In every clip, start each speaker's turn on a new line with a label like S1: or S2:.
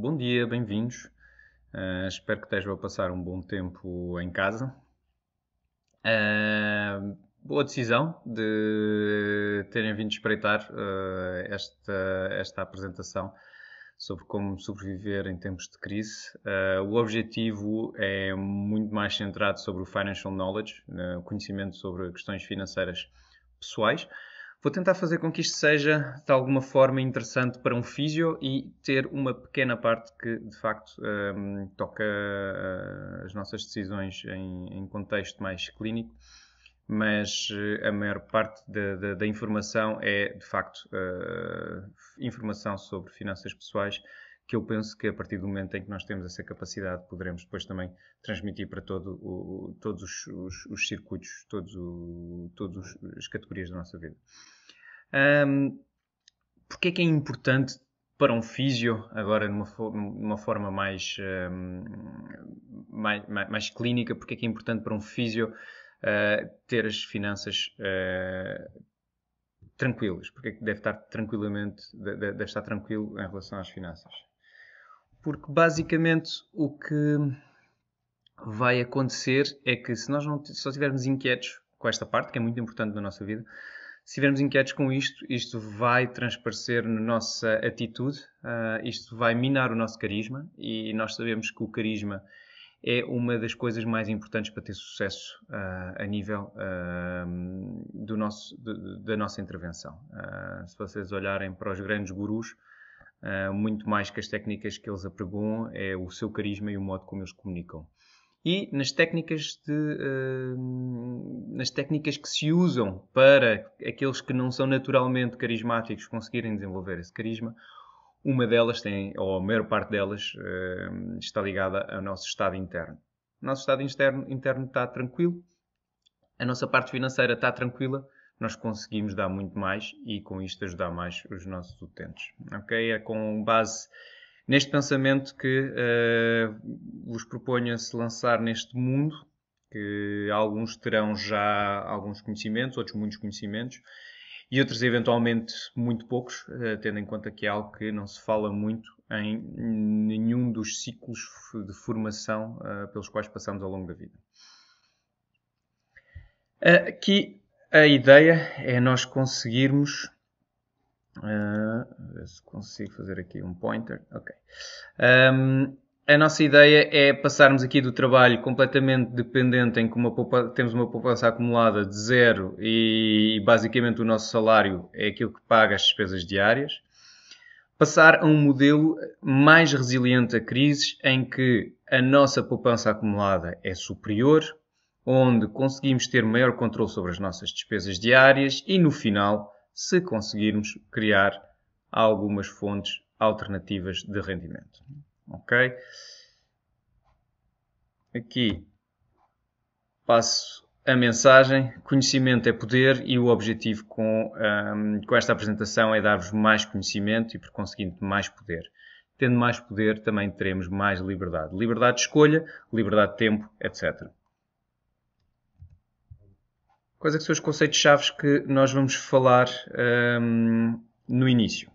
S1: Bom dia, bem-vindos. Uh, espero que estejam a passar um bom tempo em casa. Uh, boa decisão de terem vindo espreitar uh, esta, esta apresentação sobre como sobreviver em tempos de crise. Uh, o objetivo é muito mais centrado sobre o financial knowledge, uh, conhecimento sobre questões financeiras pessoais, Vou tentar fazer com que isto seja de alguma forma interessante para um físio e ter uma pequena parte que de facto um, ehm, toca eh, as nossas decisões em, em, contexto mais clínico, mas eh, a maior parte da, da, da informação é de facto uh, informação sobre finanças pessoais que eu penso que a partir do momento em que nós temos essa capacidade, poderemos depois também transmitir para todo o, todos os, os, os circuitos, todos todas as categorias da nossa vida. Um, Porquê é que é importante para um físio, agora numa, numa forma mais, um, mais, mais, mais, clínica, porque é que é importante para um físio uh, ter as finanças uh, tranquilas? Porque é que deve estar tranquilamente, deve estar tranquilo em relação às finanças? porque basicamente o que vai acontecer é que se nós não se só estivermos inquietos com esta parte, que é muito importante na nossa vida, se estivermos inquietos com isto, isto vai transparecer na nossa atitude, uh, isto vai minar o nosso carisma e nós sabemos que o carisma é uma das coisas mais importantes para ter sucesso uh, a nível uh, do nosso, de, da nossa intervenção. se vocês olharem para os grandes gurus, ah, muito mais que as técnicas que eles apregoam, é o seu carisma e o modo como eles comunicam. E nas técnicas, de, uh, nas técnicas que se usam para aqueles que não são naturalmente carismáticos conseguirem desenvolver esse carisma, uma delas tem, ou a maior parte delas, uh, está ligada ao nosso estado interno. O nosso estado interno, interno está tranquilo, a nossa parte financeira está tranquila, nós conseguimos dar muito mais e com isto ajudar mais os nossos utentes. Ok? É com base neste pensamento que uh, vos proponho a se lançar neste mundo, que alguns terão já alguns conhecimentos, outros muitos conhecimentos, e outros eventualmente muito poucos, uh, tendo em conta que é algo que não se fala muito em nenhum dos ciclos de formação uh, pelos quais passamos ao longo da vida. Aqui a ideia é nós conseguirmos. Uh, ah, ver se consigo fazer aqui um pointer. Ok. Um, a nossa ideia é passarmos aqui do trabalho completamente dependente em que uma poupa, temos uma poupança acumulada de zero e basicamente o nosso salário é aquilo que paga as despesas diárias, passar a um modelo mais resiliente a crises em que a nossa poupança acumulada é superior onde conseguimos ter maior controle sobre as nossas despesas diárias e, no final, se conseguirmos criar algumas fontes alternativas de rendimento. Ok? Aqui passo a mensagem. Conhecimento é poder e o objetivo com, um, com esta apresentação é dar-vos mais conhecimento e, por conseguinte, mais poder. Tendo mais poder, também teremos mais liberdade. Liberdade de escolha, liberdade de tempo, etc. Quais é são os conceitos-chave que nós vamos falar um, no início?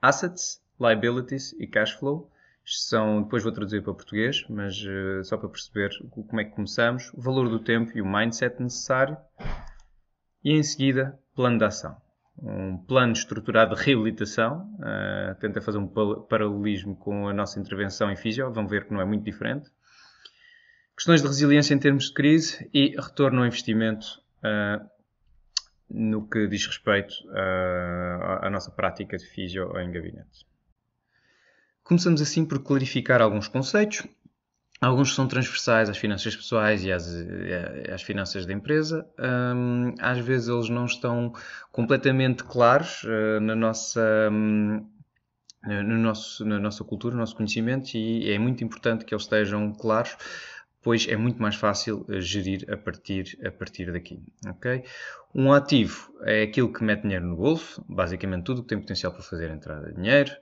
S1: Assets, liabilities e cash flow. são, depois vou traduzir para português, mas uh, só para perceber como é que começamos. O valor do tempo e o mindset necessário. E em seguida, plano de ação. Um plano estruturado de reabilitação. Uh, eh, tenta fazer um paralelismo com a nossa intervenção em físio. Vão ver que não é muito diferente. Questões de resiliência em termos de crise e retorno ao investimento uh, no que diz respeito ah, à nossa prática de físio em gabinete. Começamos assim por clarificar alguns conceitos. Alguns são transversais às finanças pessoais e às, às finanças da empresa. Um, ah, às vezes eles não estão completamente claros uh, na nossa. Um, no nosso, na nossa cultura, no nosso conhecimento, e é muito importante que eles estejam claros pois é muito mais fácil eh, gerir a partir, a partir daqui. Okay? Um ativo é aquilo que mete dinheiro no bolso, basicamente tudo que tem potencial para fazer entrada de dinheiro.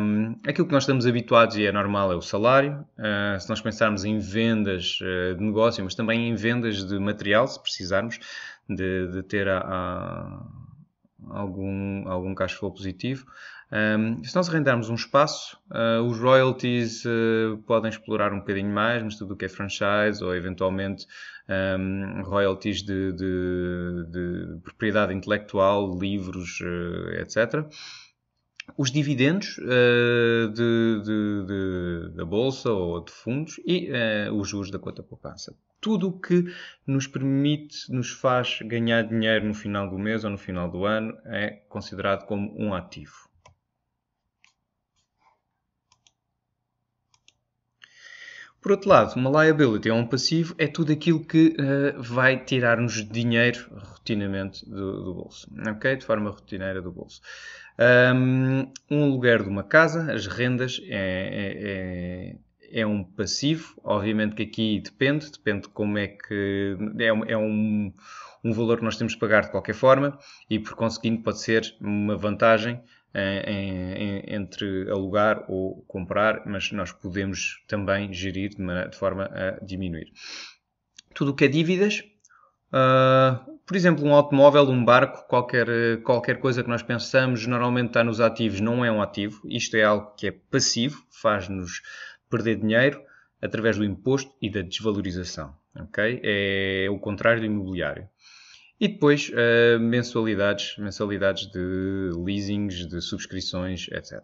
S1: Um, aquilo que nós estamos habituados e é normal é o salário. Uh, se nós pensarmos em vendas uh, de negócio, mas também em vendas de material, se precisarmos de, de ter a, a algum, algum cash flow positivo, um, se nós arrendarmos um espaço, uh, os royalties uh, podem explorar um bocadinho mais, mas tudo o que é franchise ou eventualmente um, royalties de, de, de, propriedade intelectual, livros, uh, ah, etc. Os dividendos de, da bolsa ou de fundos e os juros da conta poupança tudo o que nos permite, nos faz ganhar dinheiro no final do mês ou no final do ano é considerado como um ativo. Por outro lado, uma liability ou é um passivo é tudo aquilo que uh, vai tirar-nos dinheiro rotinamente do, do, bolso, ok? De forma rotineira do bolso. Um, um aluguer de uma casa, as rendas, é, é, é, é, um passivo. Obviamente que aqui depende, depende de como é que... É um, é um, um valor que nós temos de pagar de qualquer forma e, por conseguinte, pode ser uma vantagem eh, em, em, entre alugar ou comprar, mas nós podemos também gerir de, maneira, de forma a diminuir. Tudo o que é dívidas, uh, por exemplo, um automóvel, um barco, qualquer, qualquer coisa que nós pensamos normalmente está nos ativos, não é um ativo. Isto é algo que é passivo, faz-nos perder dinheiro através do imposto e da desvalorização. Okay? É o contrário do imobiliário. E depois uh, mensualidades, mensalidades de leasings, de subscrições, etc.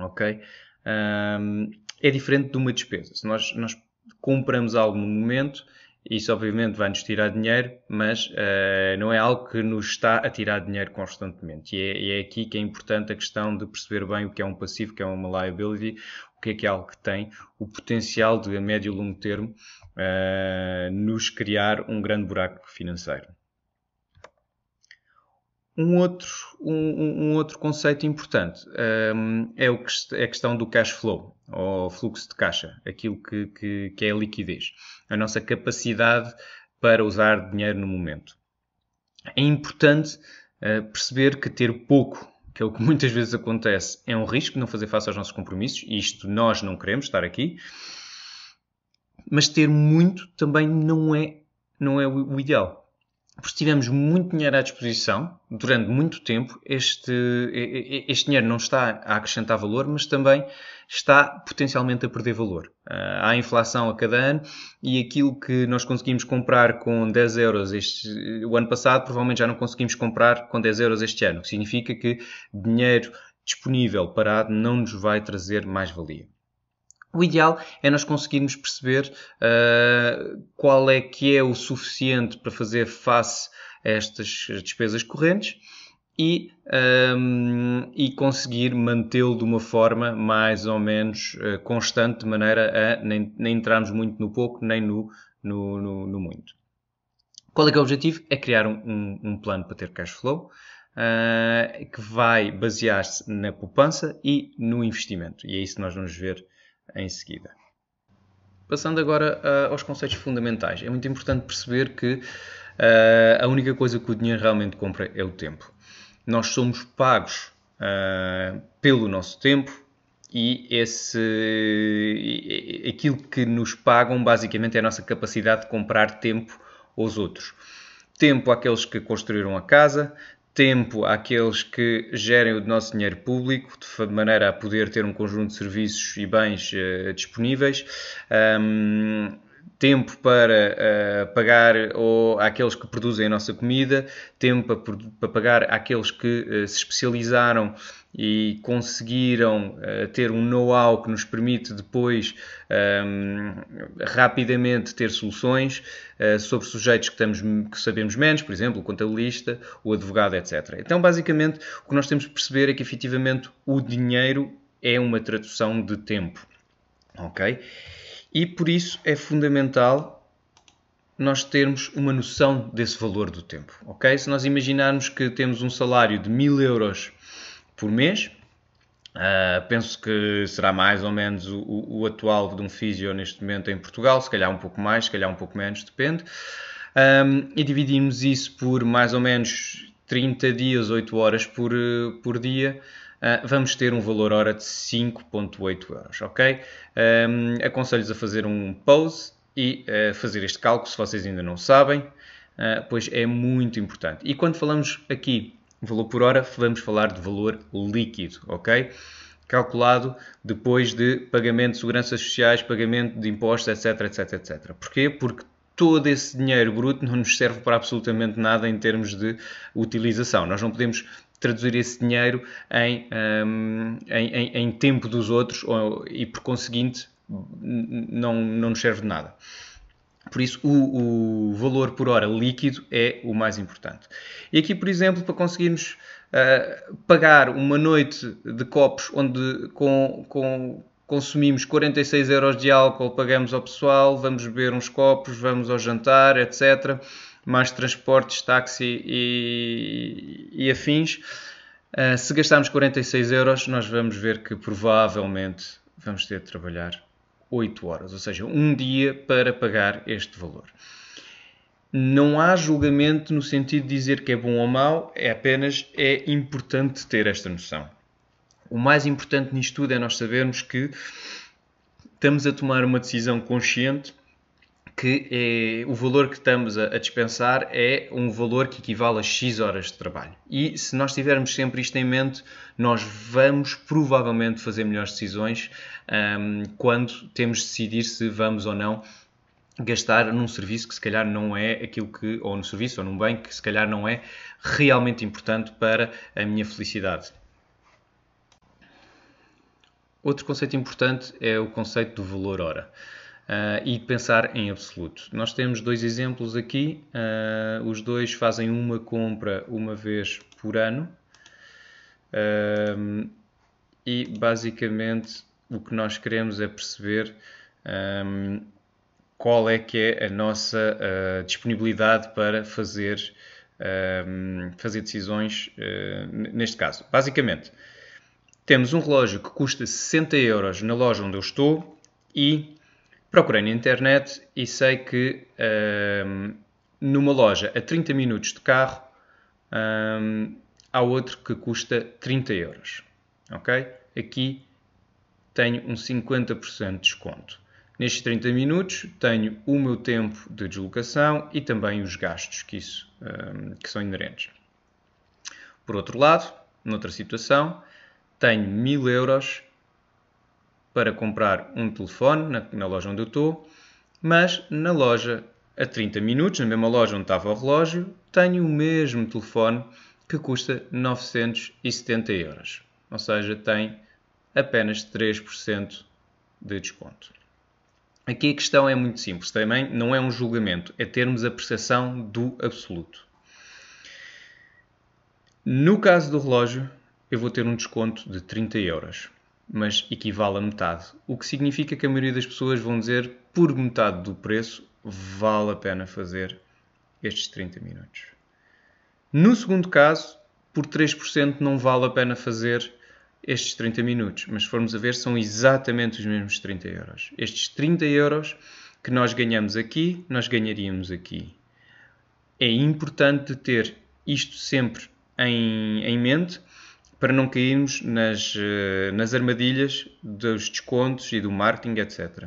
S1: Ok? Um, é diferente de uma despesa. Se nós, nós compramos algo no momento, isso obviamente vai-nos tirar dinheiro, mas uh, não é algo que nos está a tirar dinheiro constantemente. E é, é, aqui que é importante a questão de perceber bem o que é um passivo, o que é uma liability, porque é que é algo que tem o potencial de, a médio e longo termo, uh, nos criar um grande buraco financeiro. Um outro, um, um outro conceito importante um, eh, é, o que, é a questão do cash flow, ou fluxo de caixa, aquilo que, que, que é a liquidez, a nossa capacidade para usar dinheiro no momento. É importante uh, perceber que ter pouco que é o que muitas vezes acontece, é um risco não fazer face aos nossos compromissos, e isto nós não queremos estar aqui, mas ter muito também não é, não é o ideal porque tivemos muito dinheiro à disposição durante muito tempo. Este, este dinheiro não está a acrescentar valor, mas também está potencialmente a perder valor. Ah, há inflação a cada ano e aquilo que nós conseguimos comprar com 10 euros este, o ano passado, provavelmente já não conseguimos comprar com 10 euros este ano, o que significa que dinheiro disponível parado não nos vai trazer mais valia. O ideal é nós conseguirmos perceber uh, qual é que é o suficiente para fazer face a estas despesas correntes e, um, e conseguir mantê-lo de uma forma mais ou menos uh, constante, de maneira a nem, nem entrarmos muito no pouco, nem no, no, no, no muito. Qual é que é o objetivo? É criar um, um, um plano para ter cash flow. Uh, que vai basear-se na poupança e no investimento. E é isso que nós vamos ver em seguida. Passando agora uh, aos conceitos fundamentais, é muito importante perceber que uh, a única coisa que o dinheiro realmente compra é o tempo. Nós somos pagos uh, pelo nosso tempo e esse, aquilo que nos pagam basicamente é a nossa capacidade de comprar tempo aos outros tempo àqueles que construíram a casa, tempo àqueles que gerem o nosso dinheiro público, de maneira a poder ter um conjunto de serviços e bens uh, disponíveis. Um, tempo para uh, pagar ou àqueles que produzem a nossa comida, tempo para, para pagar àqueles que uh, se especializaram e conseguiram uh, ter um know-how que nos permite depois um, ehm, rapidamente ter soluções uh, sobre sujeitos que, estamos, que sabemos menos, por exemplo, o contabilista, o advogado, etc. Então, basicamente, o que nós temos de perceber é que efetivamente o dinheiro é uma tradução de tempo. Ok? E por isso é fundamental nós termos uma noção desse valor do tempo, ok? Se nós imaginarmos que temos um salário de 1000 euros por mês. Uh, penso que será mais ou menos o, o, atual de um físio neste momento em Portugal, se calhar um pouco mais, se calhar um pouco menos, depende. Um, e dividimos isso por mais ou menos 30 dias, 8 horas por, por dia. Uh, vamos ter um valor hora de 5.8 euros, ok? Um, Aconselho-vos a fazer um pause e uh, fazer este cálculo se vocês ainda não sabem, pois é muito importante. E quando falamos aqui valor por hora, vamos falar de valor líquido, ok? Calculado depois de pagamento de seguranças sociais, pagamento de impostos, etc, etc, etc. Porquê? Porque todo esse dinheiro bruto não nos serve para absolutamente nada em termos de utilização. Nós não podemos traduzir esse dinheiro em, um, em, em, em tempo dos outros ou, e, por conseguinte, não, não nos serve de nada. Por isso, o, o, valor por hora líquido é o mais importante. E aqui, por exemplo, para conseguirmos uh, pagar uma noite de copos onde com, com, consumimos 46 euros de álcool, pagamos ao pessoal, vamos beber uns copos, vamos ao jantar, etc. Mais transportes, táxi e, e afins. Uh, se gastarmos 46 euros, nós vamos ver que provavelmente vamos ter de trabalhar 8 horas, ou seja, um dia para pagar este valor. Não há julgamento no sentido de dizer que é bom ou mau, é apenas é importante ter esta noção. O mais importante nisto tudo é nós sabermos que estamos a tomar uma decisão consciente que é, o valor que estamos a, a, dispensar é um valor que equivale a X horas de trabalho. E se nós tivermos sempre isto em mente, nós vamos provavelmente fazer melhores decisões um, ehm, quando temos de decidir se vamos ou não gastar num serviço que se calhar não é aquilo que, ou num serviço ou num bem que se calhar não é realmente importante para a minha felicidade. Outro conceito importante é o conceito do valor hora. Uh, e pensar em absoluto. Nós temos dois exemplos aqui, uh, os dois fazem uma compra uma vez por ano uh, e basicamente o que nós queremos é perceber um, qual é que é a nossa disponibilidade para fazer, um, fazer decisões neste caso. Basicamente, temos um relógio que custa 60 euros na loja onde eu estou e Procurei na internet e sei que um, numa loja a 30 minutos de carro um, há outro que custa 30 euros. Ok? Aqui tenho um 50% de desconto. Nestes 30 minutos tenho o meu tempo de deslocação e também os gastos que, isso, um, que são inerentes. Por outro lado, noutra situação, tenho 1000 euros para comprar um telefone na, na loja onde eu estou, mas na loja a 30 minutos, na mesma loja onde estava o relógio, tenho o mesmo telefone que custa 970 euros. Ou seja, tem apenas 3% de desconto. Aqui a questão é muito simples, também não é um julgamento, é termos a percepção do absoluto. No caso do relógio, eu vou ter um desconto de 30 euros mas equivale a metade. O que significa que a maioria das pessoas vão dizer por metade do preço vale a pena fazer estes 30 minutos. No segundo caso, por 3% não vale a pena fazer estes 30 minutos, mas se formos a ver, são exatamente os mesmos 30 euros. Estes 30 euros que nós ganhamos aqui, nós ganharíamos aqui. É importante ter isto sempre em, em mente para não cairmos nas, eh, nas armadilhas dos descontos e do marketing, etc.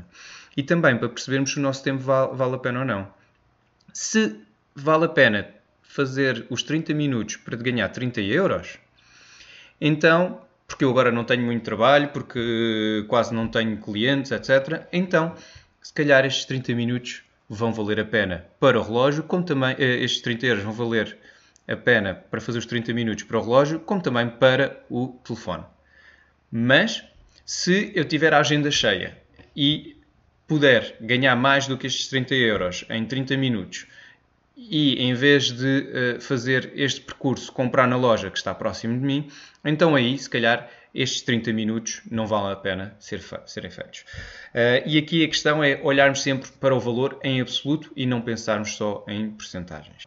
S1: E também para percebermos se o nosso tempo vale, vale a pena ou não. Se vale a pena fazer os 30 minutos para ganhar 30 euros, então, porque eu agora não tenho muito trabalho, porque quase não tenho clientes, etc., então, se calhar estes 30 minutos vão valer a pena para o relógio, como também eh, estes 30 euros vão valer a pena para fazer os 30 minutos para o relógio, como também para o telefone. Mas se eu tiver a agenda cheia e puder ganhar mais do que estes 30 euros em 30 minutos e em vez de uh, fazer este percurso comprar na loja que está próximo de mim, então aí se calhar estes 30 minutos não valem a pena ser serem feitos. Uh, e aqui a questão é olharmos sempre para o valor em absoluto e não pensarmos só em porcentagens.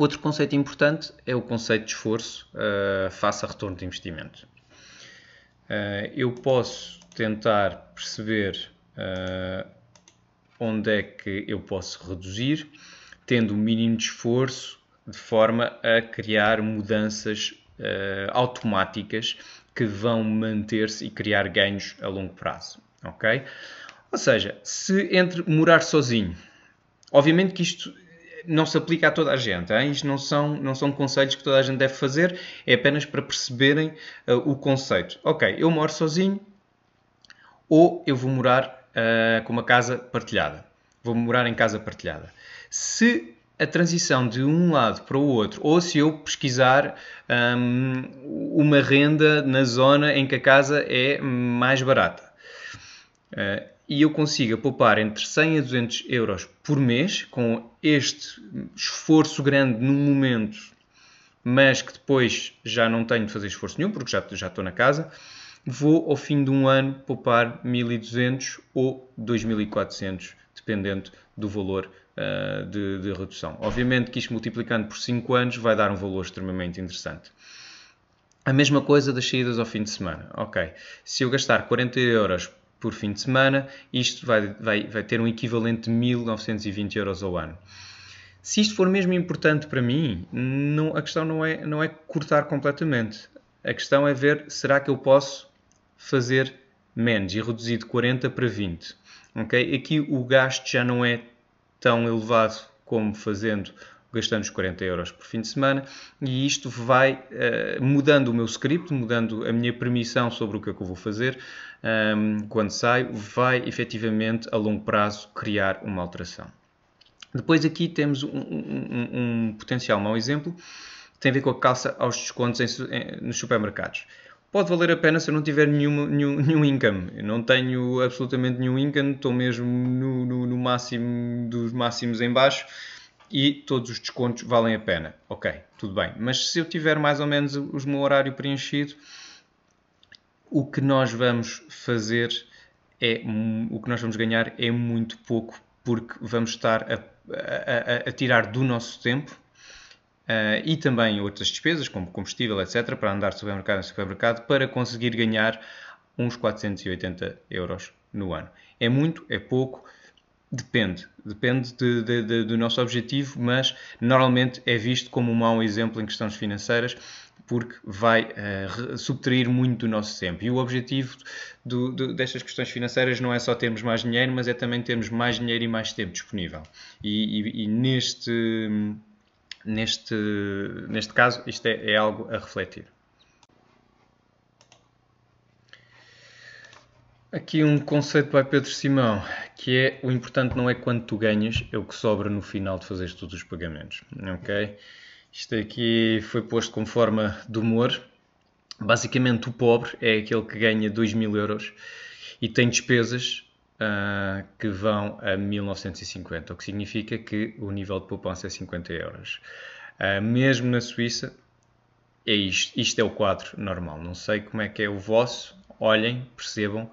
S1: Outro conceito importante é o conceito de esforço uh, face a retorno de investimento. Uh, eu posso tentar perceber uh, onde é que eu posso reduzir, tendo o um mínimo de esforço, de forma a criar mudanças automáticas que vão manter-se e criar ganhos a longo prazo. Ok? Ou seja, se entre morar sozinho, obviamente que isto não se aplica a toda a gente. Hein? Isto não são, não são conselhos que toda a gente deve fazer, é apenas para perceberem uh, o conceito. Ok, eu moro sozinho ou eu vou morar uh, com uma casa partilhada. Vou morar em casa partilhada. Se a transição de um lado para o outro, ou se eu pesquisar um, ehm, uma renda na zona em que a casa é mais barata Uh, e eu consiga poupar entre 100 a 200 euros por mês com este esforço grande no momento, mas que depois já não tenho de fazer esforço nenhum porque já, já estou na casa, vou ao fim de um ano poupar 1.200 ou 2.400, dependendo do valor uh, de, de redução. Obviamente que isto multiplicando por 5 anos vai dar um valor extremamente interessante. A mesma coisa das saídas ao fim de semana. Ok, se eu gastar 40 euros por fim de semana, isto vai, vai, vai ter um equivalente de 1.920 euros ao ano. Se isto for mesmo importante para mim, não, a questão não é, não é cortar completamente. A questão é ver, será que eu posso fazer menos e reduzir de 40 para 20? Okay? Aqui o gasto já não é tão elevado como fazendo gastamos 40 euros por fim de semana e isto vai uh, mudando o meu script, mudando a minha permissão sobre o que é que eu vou fazer um, ehm, quando saio, vai efetivamente a longo prazo criar uma alteração. Depois aqui temos um, um, um potencial mau exemplo, tem a ver com a calça aos descontos em, em, nos supermercados pode valer a pena se eu não tiver nenhum, nenhum, nenhum income. Eu não tenho absolutamente nenhum income, estou mesmo no, no, no máximo dos máximos em baixo e todos os descontos valem a pena. Ok, tudo bem. Mas se eu tiver mais ou menos o, meu horário preenchido, o que nós vamos fazer é o que nós vamos ganhar é muito pouco porque vamos estar a, a, a tirar do nosso tempo uh, e também outras despesas como combustível etc para andar de supermercado em supermercado para conseguir ganhar uns 480 euros no ano é muito é pouco Depende, depende de, de, de, do nosso objetivo, mas normalmente é visto como um mau exemplo em questões financeiras porque vai uh, subtrair muito do nosso tempo. E o objetivo do, do, destas questões financeiras não é só termos mais dinheiro, mas é também termos mais dinheiro e mais tempo disponível. E, e, e neste, neste, neste caso, isto é, é algo a refletir. Aqui um conceito para Pedro Simão, que é o importante não é quanto tu ganhas, é o que sobra no final de fazeres todos os pagamentos, ok? Isto aqui foi posto com forma de humor. Basicamente, o pobre é aquele que ganha 2 mil euros e tem despesas uh, que vão a 1950, o que significa que o nível de poupança é 50 euros. Uh, mesmo na Suíça, é isto. Isto é o quadro normal. Não sei como é que é o vosso. Olhem, percebam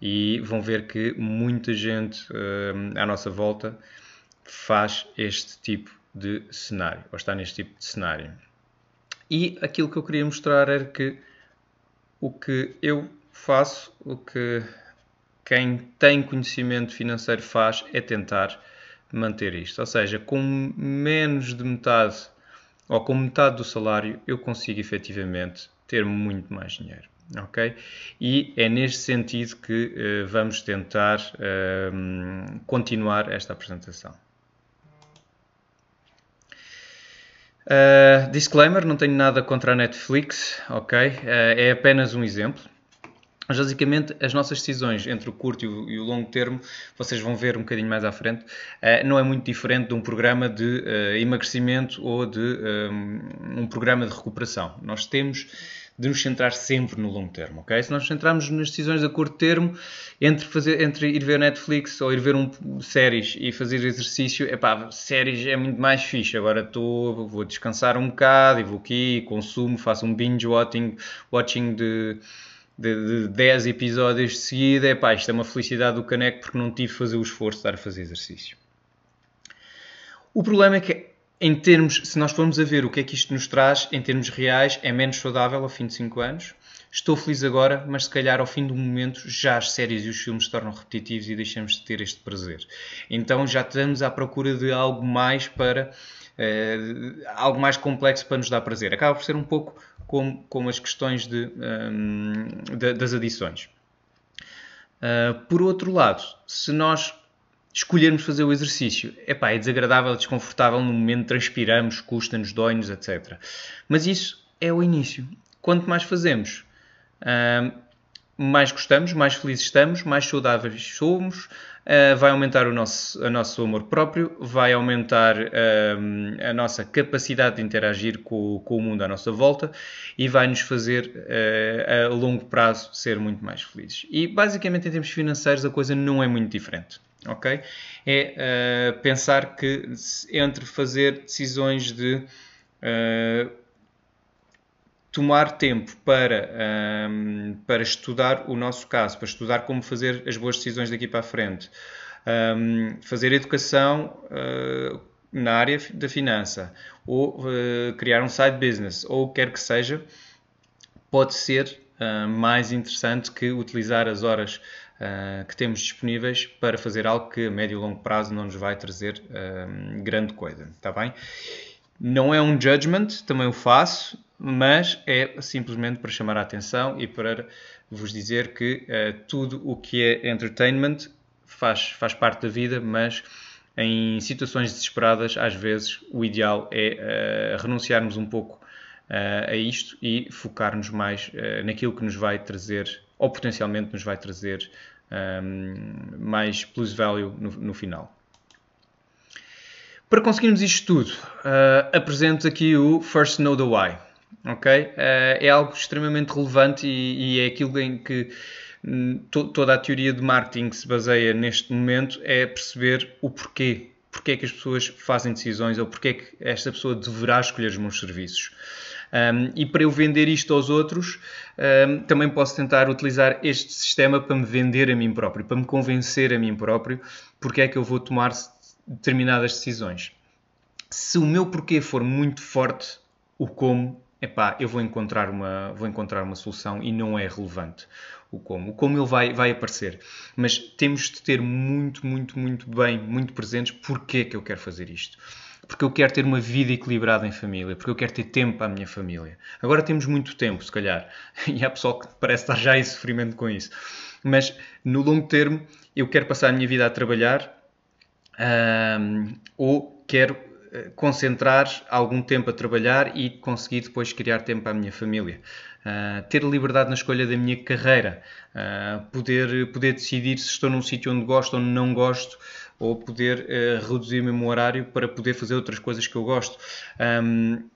S1: e vão ver que muita gente uh, à nossa volta faz este tipo de cenário, ou está neste tipo de cenário. E aquilo que eu queria mostrar era que o que eu faço, o que quem tem conhecimento financeiro faz, é tentar manter isto. Ou seja, com menos de metade ou com metade do salário, eu consigo efetivamente ter muito mais dinheiro ok? E é neste sentido que uh, vamos tentar uh, continuar esta apresentação. Uh, disclaimer, não tenho nada contra a Netflix, ok? é apenas um exemplo. Mas basicamente as nossas decisões entre o curto e o, longo termo, vocês vão ver um bocadinho mais à frente, não é muito diferente de um programa de emagrecimento ou de um programa de recuperação. Nós temos de nos centrar sempre no longo termo, ok? Se nós nos centrarmos nas decisões a curto termo, entre, fazer, entre ir ver Netflix ou ir ver um, séries e fazer exercício, é pá, séries é muito mais fixe. Agora estou, vou descansar um bocado e vou aqui, consumo, faço um binge watching, watching de de, 10 episódios de seguida, é pá, isto é uma felicidade do caneco porque não tive de fazer o esforço de estar a fazer exercício. O problema é que em termos, se nós formos a ver o que é que isto nos traz, em termos reais, é menos saudável ao fim de 5 anos. Estou feliz agora, mas se calhar ao fim do momento já as séries e os filmes se tornam repetitivos e deixamos de ter este prazer. Então já estamos à procura de algo mais para. Uh, algo mais complexo para nos dar prazer. Acaba por ser um pouco como, como as questões de, um, ehm, de das adições. Uh, por outro lado, se nós escolhermos fazer o exercício. Epá, é desagradável, é desconfortável, no momento transpiramos, custa-nos, dói-nos, etc. Mas isso é o início. Quanto mais fazemos, mais gostamos, mais felizes estamos, mais saudáveis somos, ah, vai aumentar o nosso, o nosso amor próprio, vai aumentar a nossa capacidade de interagir com, com o mundo à nossa volta e vai nos fazer, ah, a longo prazo, ser muito mais felizes. E, basicamente, em termos financeiros, a coisa não é muito diferente ok? É uh, pensar que entre fazer decisões de uh, tomar tempo para, um, ehm, para estudar o nosso caso, para estudar como fazer as boas decisões daqui para a frente, um, ehm, fazer educação uh, na área da finança, ou criar um side business, ou o que quer que seja, pode ser mais interessante que utilizar as horas eh, que temos disponíveis para fazer algo que a médio e longo prazo não nos vai trazer uh, grande coisa, está bem? Não é um judgment, também o faço, mas é simplesmente para chamar a atenção e para vos dizer que uh, tudo o que é entertainment faz, faz parte da vida, mas em situações desesperadas, às vezes o ideal é uh, renunciarmos um pouco uh, a isto e focarmos mais naquilo que nos vai trazer ou potencialmente nos vai trazer um, mais plus-value no, no, final. Para conseguirmos isto tudo, uh, apresento aqui o First Know the Why. Okay? Uh, é algo extremamente relevante e, e é aquilo em que hum, to, toda a teoria de marketing se baseia neste momento, é perceber o porquê. Porquê é que as pessoas fazem decisões ou porquê é que esta pessoa deverá escolher os meus serviços. Um, e para eu vender isto aos outros, um, também posso tentar utilizar este sistema para me vender a mim próprio, para me convencer a mim próprio porque é que eu vou tomar determinadas decisões. Se o meu porquê for muito forte, o como, epá, eu vou encontrar uma, vou encontrar uma solução e não é relevante o como. O como ele vai, vai aparecer. Mas temos de ter muito, muito, muito bem, muito presentes porque é que eu quero fazer isto porque eu quero ter uma vida equilibrada em família, porque eu quero ter tempo para a minha família. Agora temos muito tempo, se calhar, e há pessoal que parece estar já em sofrimento com isso. Mas no longo termo, eu quero passar a minha vida a trabalhar um, ou quero eh, concentrar algum tempo a trabalhar e conseguir depois criar tempo para a minha família. Uh, ter liberdade na escolha da minha carreira, uh, poder, poder decidir se estou num sítio onde gosto ou não gosto, ou poder eh, reduzir o meu horário para poder fazer outras coisas que eu gosto. Um,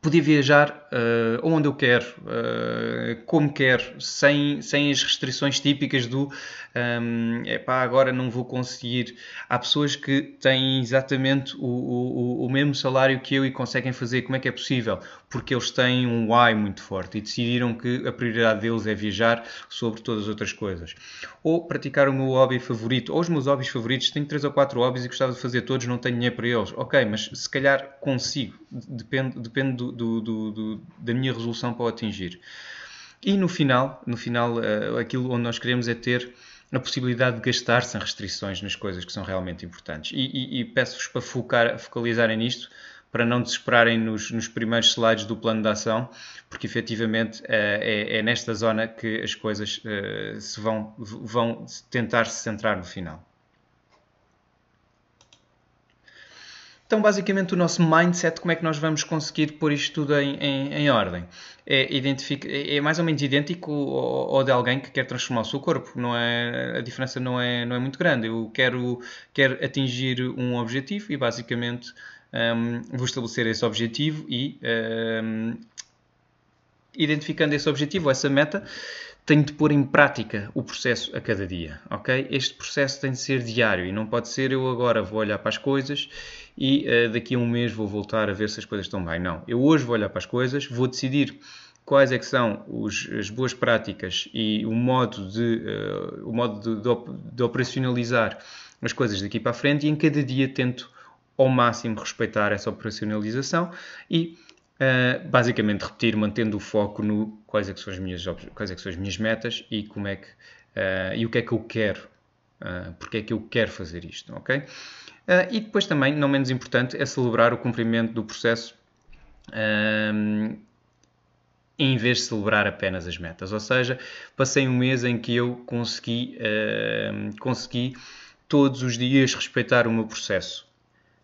S1: poder viajar uh, eh, onde eu quero, uh, como quero, sem, sem as restrições típicas do um, ehm, epá, agora não vou conseguir. Há pessoas que têm exatamente o, o, o mesmo salário que eu e conseguem fazer. Como é que é possível? Porque eles têm um why muito forte e decidiram que a prioridade deles é viajar sobre todas as outras coisas. Ou praticar o meu hobby favorito, ou os meus hobbies favoritos. Tenho 3 ou 4 hobbies e gostava de fazer todos, não tenho dinheiro para eles. Ok, mas se calhar consigo. Depende, depende do do, do, do, da minha resolução para o atingir. E no final, no final eh, aquilo onde nós queremos é ter a possibilidade de gastar sem restrições nas coisas que são realmente importantes. E, e, e peço-vos para focar, focalizarem nisto, para não desesperarem nos, nos, primeiros slides do plano de ação, porque efetivamente eh, é, é nesta zona que as coisas eh, se vão, vão tentar se centrar no final. Então, basicamente, o nosso mindset, como é que nós vamos conseguir pôr isto tudo em, em, em ordem? É, identifica, é, é mais ou menos idêntico ao, ao, de alguém que quer transformar o seu corpo. Não é, a diferença não é, não é muito grande. Eu quero, quero atingir um objetivo e, basicamente, um, vou estabelecer esse objetivo e um, identificando esse objetivo, essa meta, tenho de pôr em prática o processo a cada dia, ok? Este processo tem de ser diário e não pode ser eu agora vou olhar para as coisas e uh, daqui a um mês vou voltar a ver se as coisas estão bem. Não, eu hoje vou olhar para as coisas, vou decidir quais é que são os, as boas práticas e o modo de, uh, o modo de, de, op, de operacionalizar as coisas daqui para a frente e em cada dia tento ao máximo respeitar essa operacionalização e uh, basicamente repetir, mantendo o foco no quais é que são as minhas, quais é que são as minhas metas e como é que uh, e o que é que eu quero, uh, porque é que eu quero fazer isto, ok? Uh, e depois também, não menos importante, é celebrar o cumprimento do processo um, ehm, em vez de celebrar apenas as metas. Ou seja, passei um mês em que eu consegui, uh, consegui todos os dias respeitar o meu processo.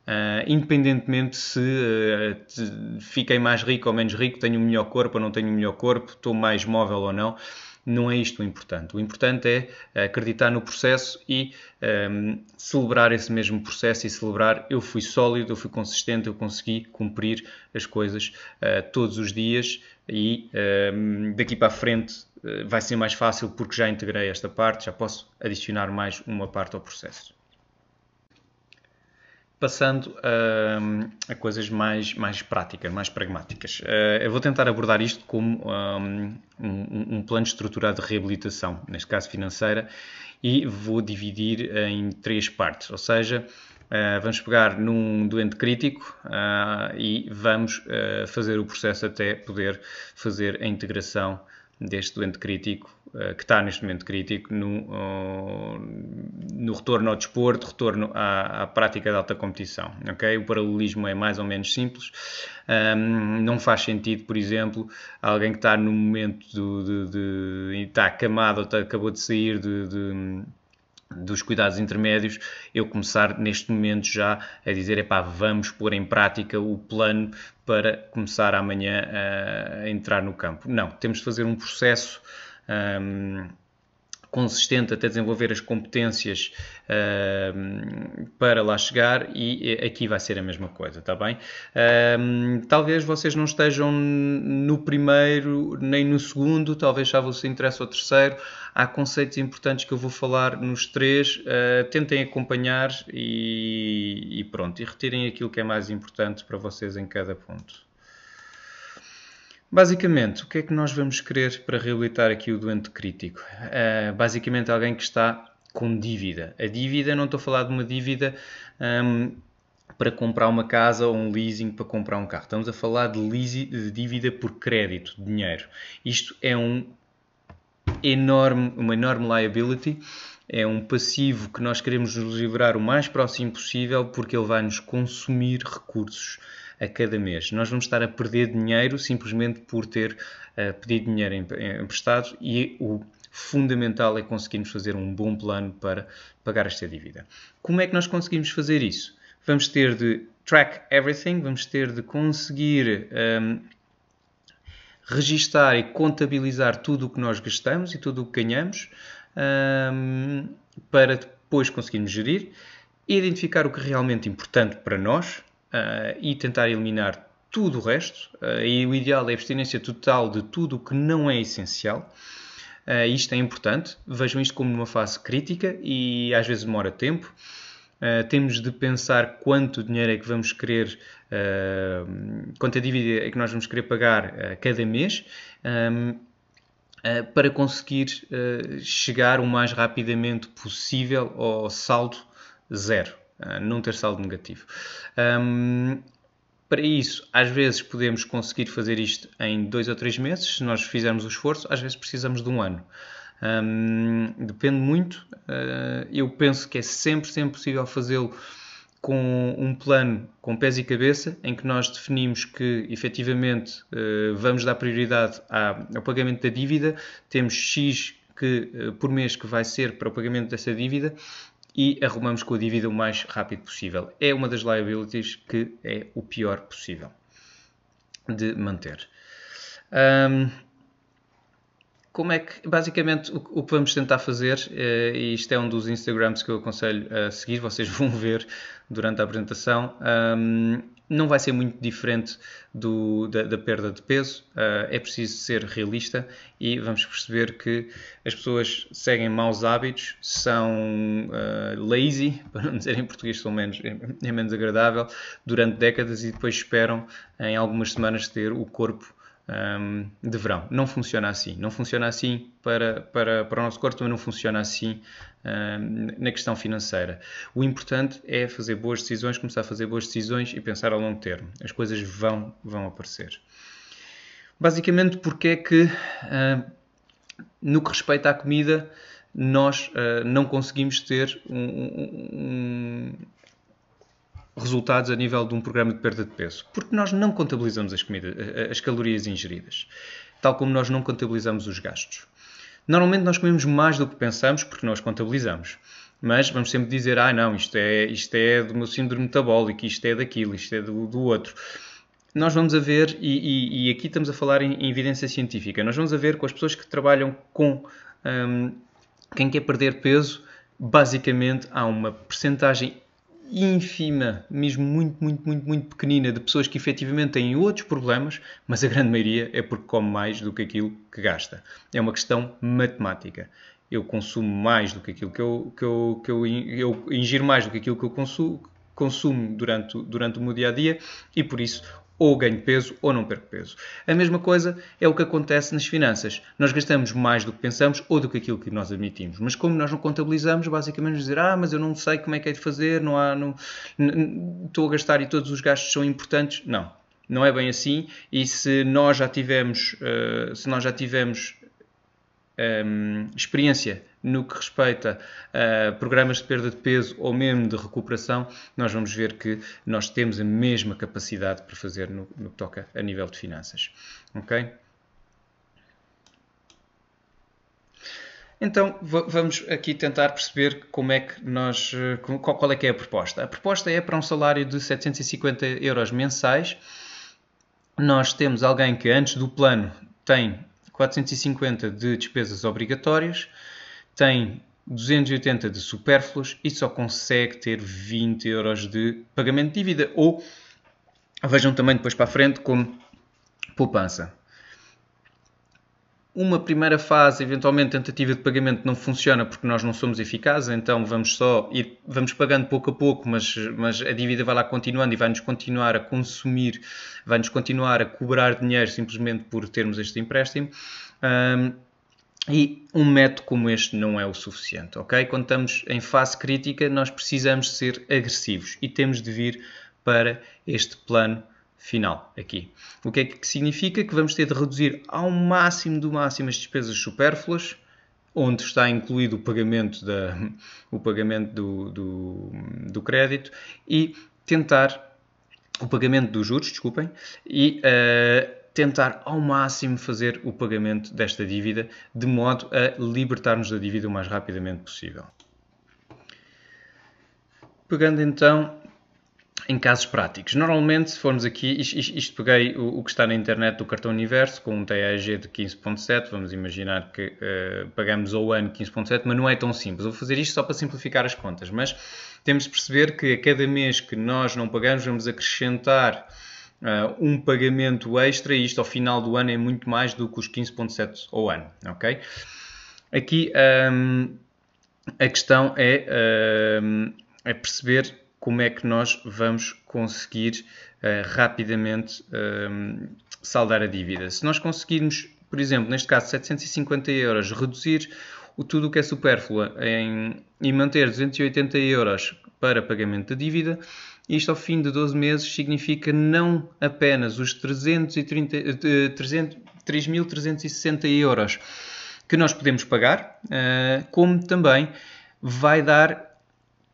S1: Uh, independentemente se uh, te, fiquei mais rico ou menos rico, tenho o um melhor corpo ou não tenho o um melhor corpo, estou mais móvel ou não, não é isto o importante. O importante é acreditar no processo e um, ah, celebrar esse mesmo processo e celebrar eu fui sólido, eu fui consistente, eu consegui cumprir as coisas uh, todos os dias e daqui para a frente vai ser mais fácil porque já integrei esta parte, já posso adicionar mais uma parte ao processo passando hum, a, coisas mais, mais práticas, mais pragmáticas. Eh, eu vou tentar abordar isto como hum, um, um, um, plano estruturado de reabilitação, neste caso financeira, e vou dividir em três partes, ou seja, eh, vamos pegar num doente crítico eh, e vamos fazer o processo até poder fazer a integração deste doente crítico, eh, que está neste momento crítico, no, eh, no retorno ao desporto, retorno à, à, prática de alta competição. Okay? O paralelismo é mais ou menos simples. Um, não faz sentido, por exemplo, alguém que está no momento de, de, de está acamado ou está, acabou de sair de, de dos cuidados intermédios, eu começar neste momento já a dizer, epá, vamos pôr em prática o plano para começar amanhã a, entrar no campo. Não, temos de fazer um processo um, consistente até desenvolver as competências uh, para lá chegar e aqui vai ser a mesma coisa, está bem? Uh, talvez vocês não estejam no primeiro nem no segundo, talvez já vos interesse o terceiro. Há conceitos importantes que eu vou falar nos três. Uh, tentem acompanhar e, e pronto, e retirem aquilo que é mais importante para vocês em cada ponto. Basicamente, o que é que nós vamos querer para reabilitar aqui o doente crítico? Uh, basicamente, alguém que está com dívida. A dívida, não estou a falar de uma dívida um, ehm, para comprar uma casa ou um leasing para comprar um carro. Estamos a falar de, de dívida por crédito, dinheiro. Isto é um enorme, uma enorme liability. É um passivo que nós queremos nos livrar o mais próximo possível porque ele vai nos consumir recursos a cada mês. Nós vamos estar a perder dinheiro simplesmente por ter uh, pedido dinheiro emprestado e o fundamental é conseguirmos fazer um bom plano para pagar esta dívida. Como é que nós conseguimos fazer isso? Vamos ter de track everything, vamos ter de conseguir um, ehm, registar e contabilizar tudo o que nós gastamos e tudo o que ganhamos um, ehm, para depois conseguirmos gerir, identificar o que é realmente importante para nós, uh, e tentar eliminar tudo o resto. Uh, e o ideal é a abstinência total de tudo o que não é essencial. Uh, isto é importante. Vejam isto como uma fase crítica e às vezes demora tempo. temos de pensar quanto dinheiro é que vamos querer, quanta dívida é que nós vamos querer pagar cada mês. Um, ehm, para conseguir chegar o mais rapidamente possível ao saldo zero. Ah, não ter saldo negativo. Um, para isso, às vezes podemos conseguir fazer isto em dois ou três meses, se nós fizermos o esforço, às vezes precisamos de um ano. Um, depende muito. Uh, eu penso que é sempre, sempre possível fazê-lo com um plano com pés e cabeça, em que nós definimos que efetivamente uh, vamos dar prioridade à, ao pagamento da dívida, temos X que, por mês que vai ser para o pagamento dessa dívida e arrumamos com a dívida o mais rápido possível. É uma das liabilities que é o pior possível de manter. Um, como é que, basicamente, o, o que vamos tentar fazer, uh, e isto é um dos Instagrams que eu aconselho a seguir, vocês vão ver durante a apresentação, um, não vai ser muito diferente do, da, da, perda de peso. Uh, é preciso ser realista e vamos perceber que as pessoas seguem maus hábitos, são uh, lazy, para não dizer em português, são menos, é, é menos agradável, durante décadas e depois esperam em algumas semanas ter o corpo um, de verão. Não funciona assim. Não funciona assim para, para, para o nosso corpo, mas não funciona assim um, na questão financeira. O importante é fazer boas decisões, começar a fazer boas decisões e pensar a longo termo. As coisas vão, vão aparecer. Basicamente, porque é que, uh, no que respeita à comida, nós uh, não conseguimos ter um, um, resultados a nível de um programa de perda de peso, porque nós não contabilizamos as, comidas, eh, eh, as calorias ingeridas, tal como nós não contabilizamos os gastos. Normalmente nós comemos mais do que pensamos porque nós contabilizamos. Mas vamos sempre dizer, ah não, isto é, isto é do meu síndrome metabólico, isto é daquilo, isto é do, do outro nós vamos a ver, e, e, e aqui estamos a falar em, em, evidência científica, nós vamos a ver com as pessoas que trabalham com hum, quem quer perder peso, basicamente há uma percentagem ínfima, mesmo muito, muito, muito, muito pequenina de pessoas que efetivamente têm outros problemas, mas a grande maioria é porque come mais do que aquilo que gasta. É uma questão matemática. Eu consumo mais do que aquilo que eu, que eu, que eu, eu ingiro mais do que aquilo que eu consumo, consumo durante, durante o meu dia a dia e por isso ou ganho peso ou não perco peso. A mesma coisa é o que acontece nas finanças. Nós gastamos mais do que pensamos ou do que aquilo que nós admitimos. Mas como nós não contabilizamos, basicamente nos dizer, ah, mas eu não sei como é que é de fazer, não há, não, estou a gastar e todos os gastos são importantes. Não, não é bem assim. E se nós já tivemos, eh, se nós já tivemos um, ehm, experiência no que respeita a programas de perda de peso ou mesmo de recuperação, nós vamos ver que nós temos a mesma capacidade para fazer no, no que toca a nível de finanças. ok Então vamos aqui tentar perceber como é que nós, eh, qual é que é a proposta. A proposta é para um salário de 750 euros mensais. Nós temos alguém que antes do plano tem 450 de despesas obrigatórias, tem 280 de supérfluos e só consegue ter 20 euros de pagamento de dívida. Ou vejam também depois para a frente como poupança uma primeira fase, eventualmente tentativa de pagamento não funciona porque nós não somos eficazes, então vamos só ir, vamos pagando pouco a pouco, mas, mas a dívida vai lá continuando e vai-nos continuar a consumir, vai-nos continuar a cobrar dinheiro simplesmente por termos este empréstimo. Um, e um método como este não é o suficiente, ok? Quando estamos em fase crítica, nós precisamos ser agressivos e temos de vir para este plano final aqui. O que é que significa? Que vamos ter de reduzir ao máximo do máximo as despesas supérfluas, onde está incluído o pagamento, da, o pagamento do, do, do crédito e tentar o pagamento dos juros, desculpem, e uh, tentar ao máximo fazer o pagamento desta dívida, de modo a libertar-nos da dívida o mais rapidamente possível. Pegando então em casos práticos. Normalmente, se formos aqui, isto, isto peguei o, o, que está na internet do cartão universo, com um TAG de 15.7, vamos imaginar que uh, pagamos ao ano 15.7, mas não é tão simples. Vou fazer isto só para simplificar as contas, mas temos de perceber que a cada mês que nós não pagamos, vamos acrescentar uh, um pagamento extra e isto ao final do ano é muito mais do que os 15.7 ao ano, ok? Aqui um, ehm, a questão é, um, ehm, é perceber como é que nós vamos conseguir uh, rapidamente um, ehm, saldar a dívida. Se nós conseguirmos, por exemplo, neste caso 750 euros, reduzir o tudo o que é supérfluo em, e manter 280 euros para pagamento da dívida, isto ao fim de 12 meses significa não apenas os 3.360 eh, euros que nós podemos pagar, eh, como também vai dar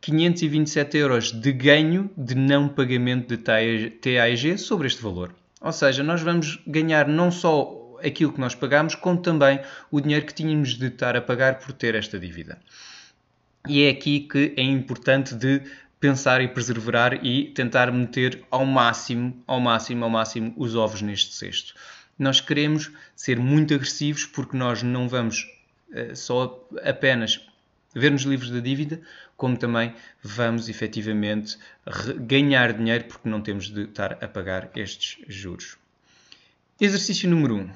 S1: 527 euros de ganho de não pagamento de TAEG sobre este valor. Ou seja, nós vamos ganhar não só aquilo que nós pagamos, como também o dinheiro que tínhamos de estar a pagar por ter esta dívida. E é aqui que é importante de pensar e preservar e tentar meter ao máximo, ao máximo, ao máximo os ovos neste cesto. Nós queremos ser muito agressivos porque nós não vamos uh, só apenas ver-nos livres da dívida, como também vamos efetivamente ganhar dinheiro porque não temos de estar a pagar estes juros. Exercício número 1. Um.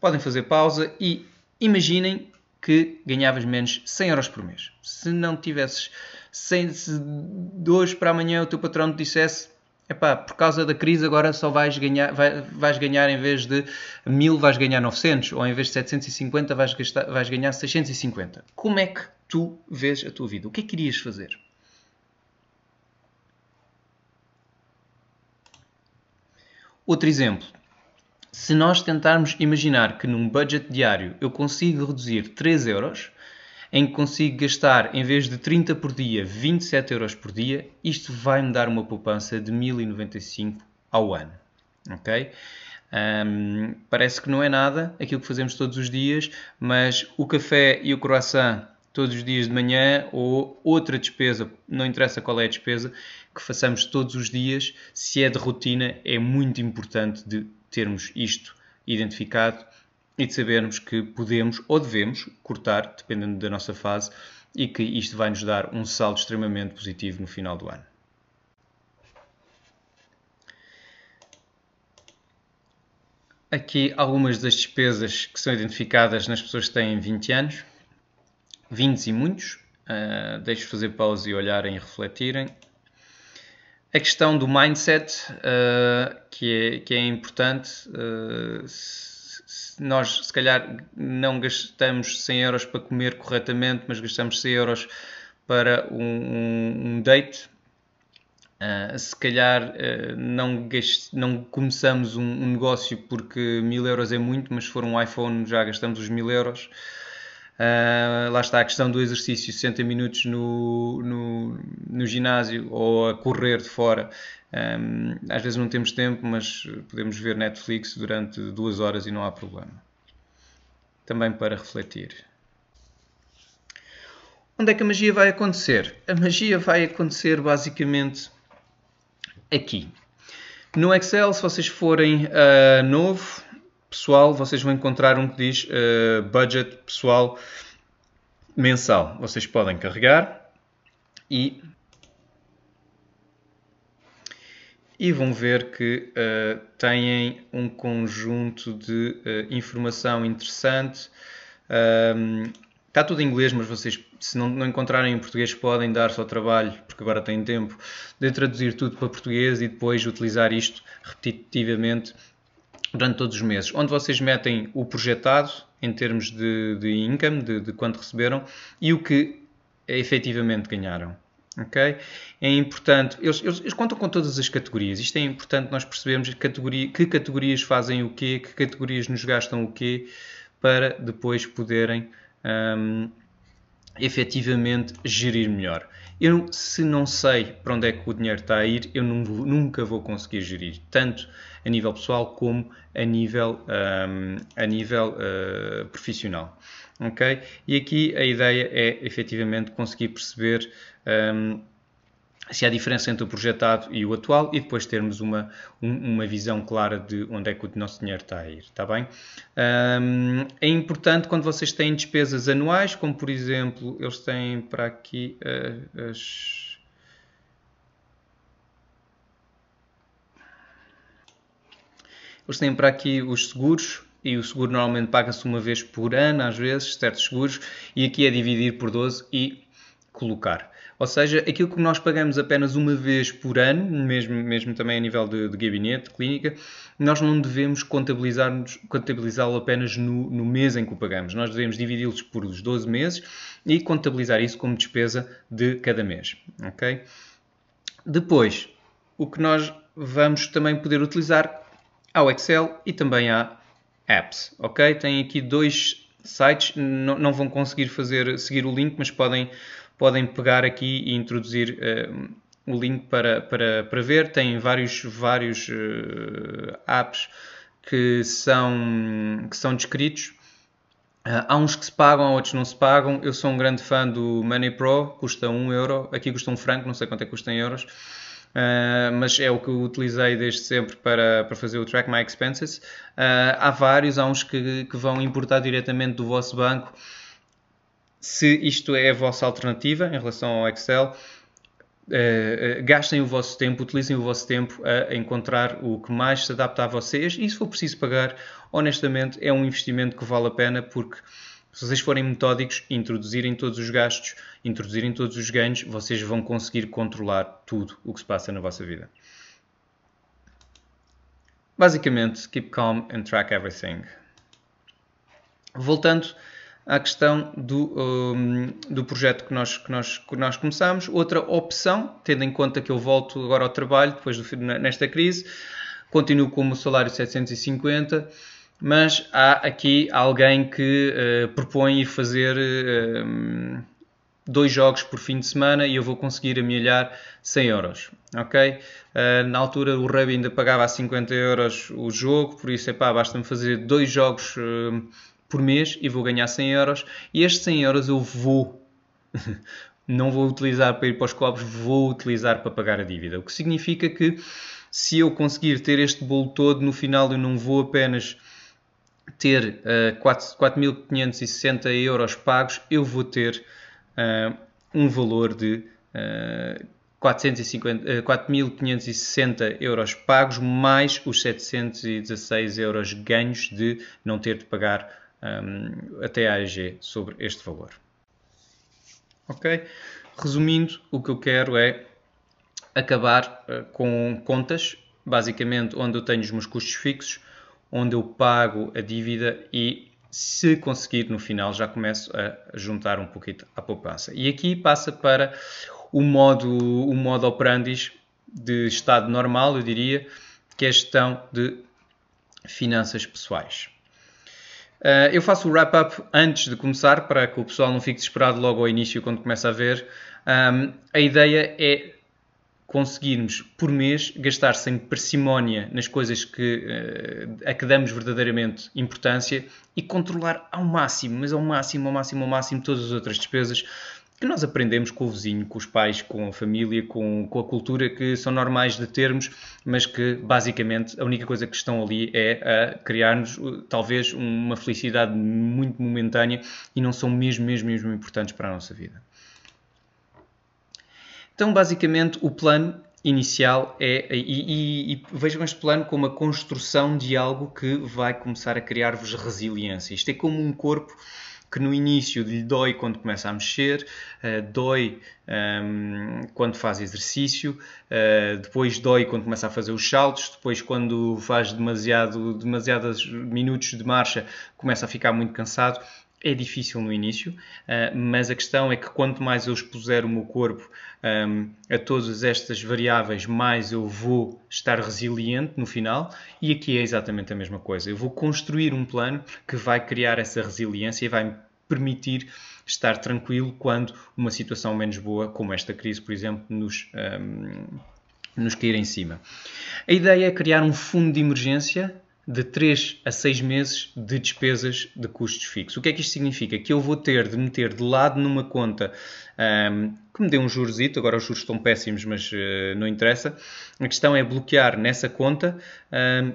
S1: Podem fazer pausa e imaginem que ganhavas menos 100 euros por mês. Se não tivesses 100, se de hoje para amanhã o teu patrão te dissesse epá, por causa da crise agora só vais ganhar, vai, vais ganhar em vez de 1000 vais ganhar 900, ou em vez de 750 vais, gastar, vais ganhar 650. Como é que tu vês a tua vida? O que é que irias fazer? Outro exemplo. Se nós tentarmos imaginar que num budget diário eu consigo reduzir 3 euros, em que consigo gastar, em vez de 30 por dia, 27 euros por dia, isto vai-me dar uma poupança de 1095 ao ano. Ok? Um, parece que não é nada aquilo que fazemos todos os dias, mas o café e o croissant todos os dias de manhã ou outra despesa, não interessa qual é a despesa, que façamos todos os dias, se é de rotina, é muito importante de termos isto identificado e de sabermos que podemos ou devemos cortar, dependendo da nossa fase, e que isto vai nos dar um saldo extremamente positivo no final do ano. Aqui algumas das despesas que são identificadas nas pessoas que têm 20 anos, 20 e muitos. Uh, ah, deixo fazer pausa e olharem e refletirem. A questão do mindset, uh, que, é, que é importante, uh, nós se calhar não gastamos 100 euros para comer corretamente, mas gastamos 100 euros para um, um, date, uh, se calhar uh, não, não começamos um, um, negócio porque 1000 euros é muito, mas se for um iPhone já gastamos os 1000 euros. Uh, lá está a questão do exercício, 60 minutos no, no, no ginásio ou a correr de fora. Um, às vezes não temos tempo, mas podemos ver Netflix durante duas horas e não há problema. Também para refletir. Onde é que a magia vai acontecer? A magia vai acontecer basicamente aqui. No Excel, se vocês forem uh, novo, pessoal, vocês vão encontrar um que diz uh, budget pessoal mensal. Vocês podem carregar e, e vão ver que uh, têm um conjunto de uh, informação interessante. Um, Está tudo em inglês, mas vocês, se não, não encontrarem em português, podem dar-se ao trabalho, porque agora têm tempo, de traduzir tudo para português e depois utilizar isto repetitivamente durante todos os meses, onde vocês metem o projetado em termos de, de income, de, de quanto receberam e o que efetivamente ganharam. Okay? É importante, eles, eles, eles, contam com todas as categorias, isto é importante nós percebemos categoria, que categorias fazem o quê, que categorias nos gastam o quê, para depois poderem um, efetivamente gerir melhor eu se não sei para onde é que o dinheiro está a ir, eu não, nunca vou conseguir gerir, tanto a nível pessoal como a nível, um, a nível uh, profissional. Okay? E aqui a ideia é efetivamente conseguir perceber um, se há diferença entre o projetado e o atual e depois termos uma, um, uma visão clara de onde é que o nosso dinheiro está a ir, está bem? Um, é importante quando vocês têm despesas anuais, como por exemplo, eles têm para aqui uh, as... Eles têm para aqui os seguros, e o seguro normalmente paga-se uma vez por ano, às vezes, certos seguros, e aqui é dividir por 12 e colocar. Ou seja, aquilo que nós pagamos apenas uma vez por ano, mesmo, mesmo também a nível de, de gabinete, de clínica, nós não devemos contabilizá-lo apenas no, no mês em que o pagamos. Nós devemos dividi-los por os 12 meses e contabilizar isso como despesa de cada mês. Okay? Depois, o que nós vamos também poder utilizar ao Excel e também há apps, ok? Tem aqui dois sites, não, não vão conseguir fazer seguir o link, mas podem podem pegar aqui e introduzir eh, o link para, para, para ver. Tem vários, vários eh, apps que são, que são descritos. Eh, há uns que se pagam, há outros não se pagam. Eu sou um grande fã do Money Pro, custa 1 euro. Aqui custa 1 franco, não sei quanto é que custa em euros. Uh, mas é o que eu utilizei desde sempre para, para fazer o Track My Expenses. Uh, há vários, há uns que, que vão importar diretamente do vosso banco se isto é a vossa alternativa em relação ao Excel, Uh, gastem o vosso tempo, utilizem o vosso tempo a encontrar o que mais se adapta a vocês e se for preciso pagar, honestamente é um investimento que vale a pena porque se vocês forem metódicos, introduzirem todos os gastos, introduzirem todos os ganhos, vocês vão conseguir controlar tudo o que se passa na vossa vida. Basicamente, keep calm and track everything. Voltando à questão do, um, do projeto que nós, que, nós, que nós começamos. Outra opção, tendo em conta que eu volto agora ao trabalho depois do, nesta crise, continuo com o meu salário 750 mas há aqui alguém que uh, propõe fazer uh, dois jogos por fim de semana e eu vou conseguir amelhar 100 euros, ok? Uh, na altura o Ruby ainda pagava a 50 euros o jogo, por isso, é pá, basta-me fazer dois jogos hum, por mês e vou ganhar 100 euros. E estes 100 euros eu vou, não vou utilizar para ir para os clubes, vou utilizar para pagar a dívida. O que significa que se eu conseguir ter este bolo todo, no final eu não vou apenas ter uh, eh, 4.560 euros pagos, eu vou ter uh, um valor de uh, eh, 4.560 euros pagos mais os 716 euros ganhos de não ter de pagar um, até a AEG sobre este valor. Ok? Resumindo, o que eu quero é acabar uh, com contas, basicamente onde eu tenho os meus custos fixos, onde eu pago a dívida e se conseguir no final já começo a juntar um pouquinho à poupança. E aqui passa para o modo, o modo operandis de estado normal, eu diria, que é a gestão de finanças pessoais. Uh, eu faço o wrap-up antes de começar, para que o pessoal não fique desesperado logo ao início quando começa a ver. Um, a ideia é conseguirmos por mês gastar sem parcimónia nas coisas que, uh, a que damos verdadeiramente importância e controlar ao máximo, mas ao máximo, ao máximo, ao máximo, todas as outras despesas que nós aprendemos com o vizinho, com os pais, com a família, com, com a cultura que são normais de termos, mas que basicamente a única coisa que estão ali é a criar-nos uh, talvez uma felicidade muito momentânea e não são mesmo, mesmo, mesmo importantes para a nossa vida. Então, basicamente, o plano inicial é. E, e, e, vejam este plano como a construção de algo que vai começar a criar-vos resiliência. Isto é como um corpo que no início lhe dói quando começa a mexer, eh, dói um, ehm, quando faz exercício, uh, depois dói quando começa a fazer os saltos, depois quando faz demasiado, demasiados minutos de marcha começa a ficar muito cansado é difícil no início, eh, mas a questão é que quanto mais eu expuser o meu corpo ehm, a todas estas variáveis, mais eu vou estar resiliente no final. E aqui é exatamente a mesma coisa. Eu vou construir um plano que vai criar essa resiliência e vai me permitir estar tranquilo quando uma situação menos boa, como esta crise, por exemplo, nos. Ehm, nos cair em cima. A ideia é criar um fundo de emergência de 3 a 6 meses de despesas de custos fixos. O que é que isto significa? Que eu vou ter de meter de lado numa conta um, que me dê um jurosito, agora os juros estão péssimos, mas uh, não interessa. A questão é bloquear nessa conta um,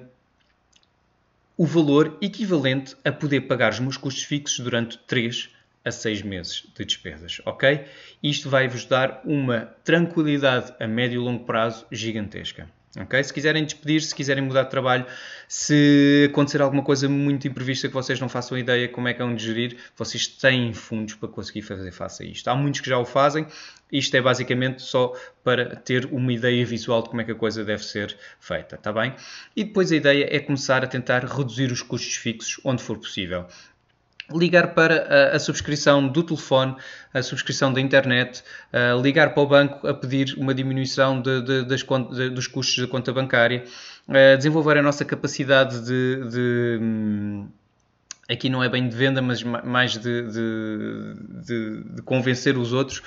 S1: o valor equivalente a poder pagar os meus custos fixos durante 3 a 6 meses de despesas, ok? Isto vai-vos dar uma tranquilidade a médio e longo prazo gigantesca. Okay? Se quiserem despedir, se quiserem mudar de trabalho, se acontecer alguma coisa muito imprevista que vocês não façam ideia como é que é onde gerir, vocês têm fundos para conseguir fazer face a isto. Há muitos que já o fazem, isto é basicamente só para ter uma ideia visual de como é que a coisa deve ser feita, está bem? E depois a ideia é começar a tentar reduzir os custos fixos onde for possível ligar para a, a, subscrição do telefone, a subscrição da internet, uh, ligar para o banco a pedir uma diminuição de, de, das, de, dos custos da conta bancária, uh, desenvolver a nossa capacidade de. Hum, aqui não é bem de venda, mas mais de convencer os outros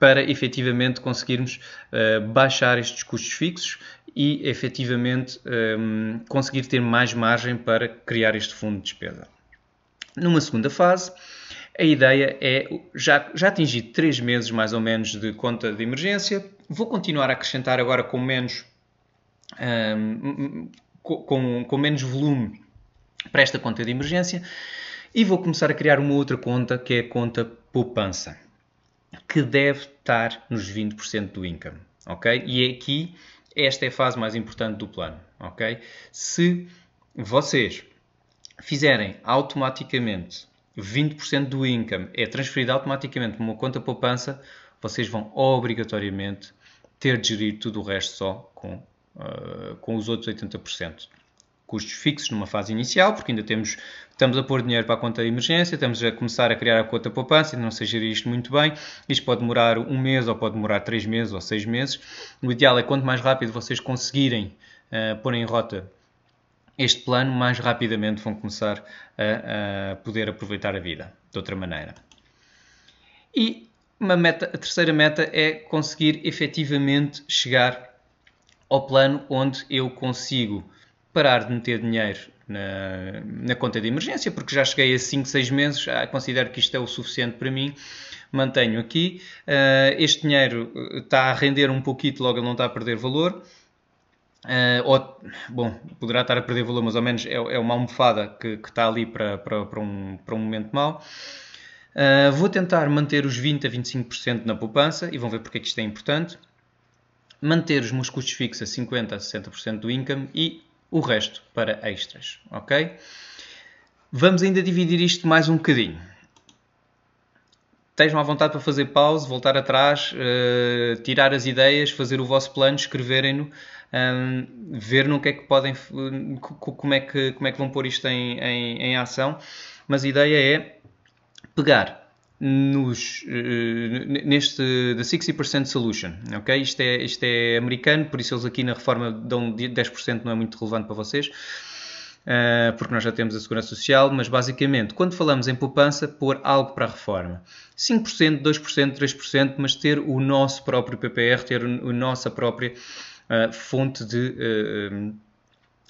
S1: para efetivamente conseguirmos uh, baixar estes custos fixos e efetivamente um, conseguir ter mais margem para criar este fundo de despesa. Numa segunda fase, a ideia é, já, já atingi 3 meses mais ou menos de conta de emergência, vou continuar a acrescentar agora com menos, hum, com, com menos volume para esta conta de emergência e vou começar a criar uma outra conta que é a conta poupança, que deve estar nos 20% do income, ok? E é aqui esta é a fase mais importante do plano, ok? Se vocês fizerem automaticamente 20% do income é transferido automaticamente para uma conta poupança, vocês vão obrigatoriamente ter de gerir tudo o resto só com, uh, com os outros 80%. Custos fixos numa fase inicial, porque ainda temos, estamos a pôr dinheiro para a conta de emergência, estamos a começar a criar a conta poupança, ainda não sei gerir isto muito bem. Isto pode demorar um mês, ou pode demorar três meses, ou seis meses. O ideal é quanto mais rápido vocês conseguirem uh, pôr em rota este plano, mais rapidamente vão começar a, a poder aproveitar a vida de outra maneira. E uma meta, a terceira meta é conseguir efetivamente chegar ao plano onde eu consigo parar de meter dinheiro na, na, conta de emergência, porque já cheguei a 5, 6 meses, já ah, considero que isto é o suficiente para mim, mantenho aqui. Ah, este dinheiro eh, está a render um pouquinho, logo ele não está a perder valor. Uh, ou, bom, poderá estar a perder valor, mas ao menos é, é uma almofada que, que está ali para, para, para, um, para um momento mau. Uh, vou tentar manter os 20 a 25% na poupança e vão ver porque é que isto é importante. Manter os meus custos fixos a 50 a 60% do income e o resto para extras, ok? Vamos ainda dividir isto mais um bocadinho. Estejam à vontade para fazer pause, voltar atrás, uh, tirar as ideias, fazer o vosso plano, escreverem-no um, ver no que é que podem, como é que, como é que vão pôr isto em, em, em ação, mas a ideia é pegar nos, eh, eh, neste The 60% Solution. ok? Isto, é, isto é americano, por isso eles aqui na reforma dão 10%, não é muito relevante para vocês, ah, porque nós já temos a Segurança Social, mas basicamente, quando falamos em poupança, pôr algo para a reforma. 5%, 2%, 3%, mas ter o nosso próprio PPR, ter a nossa própria eh, fonte de, eh, eh,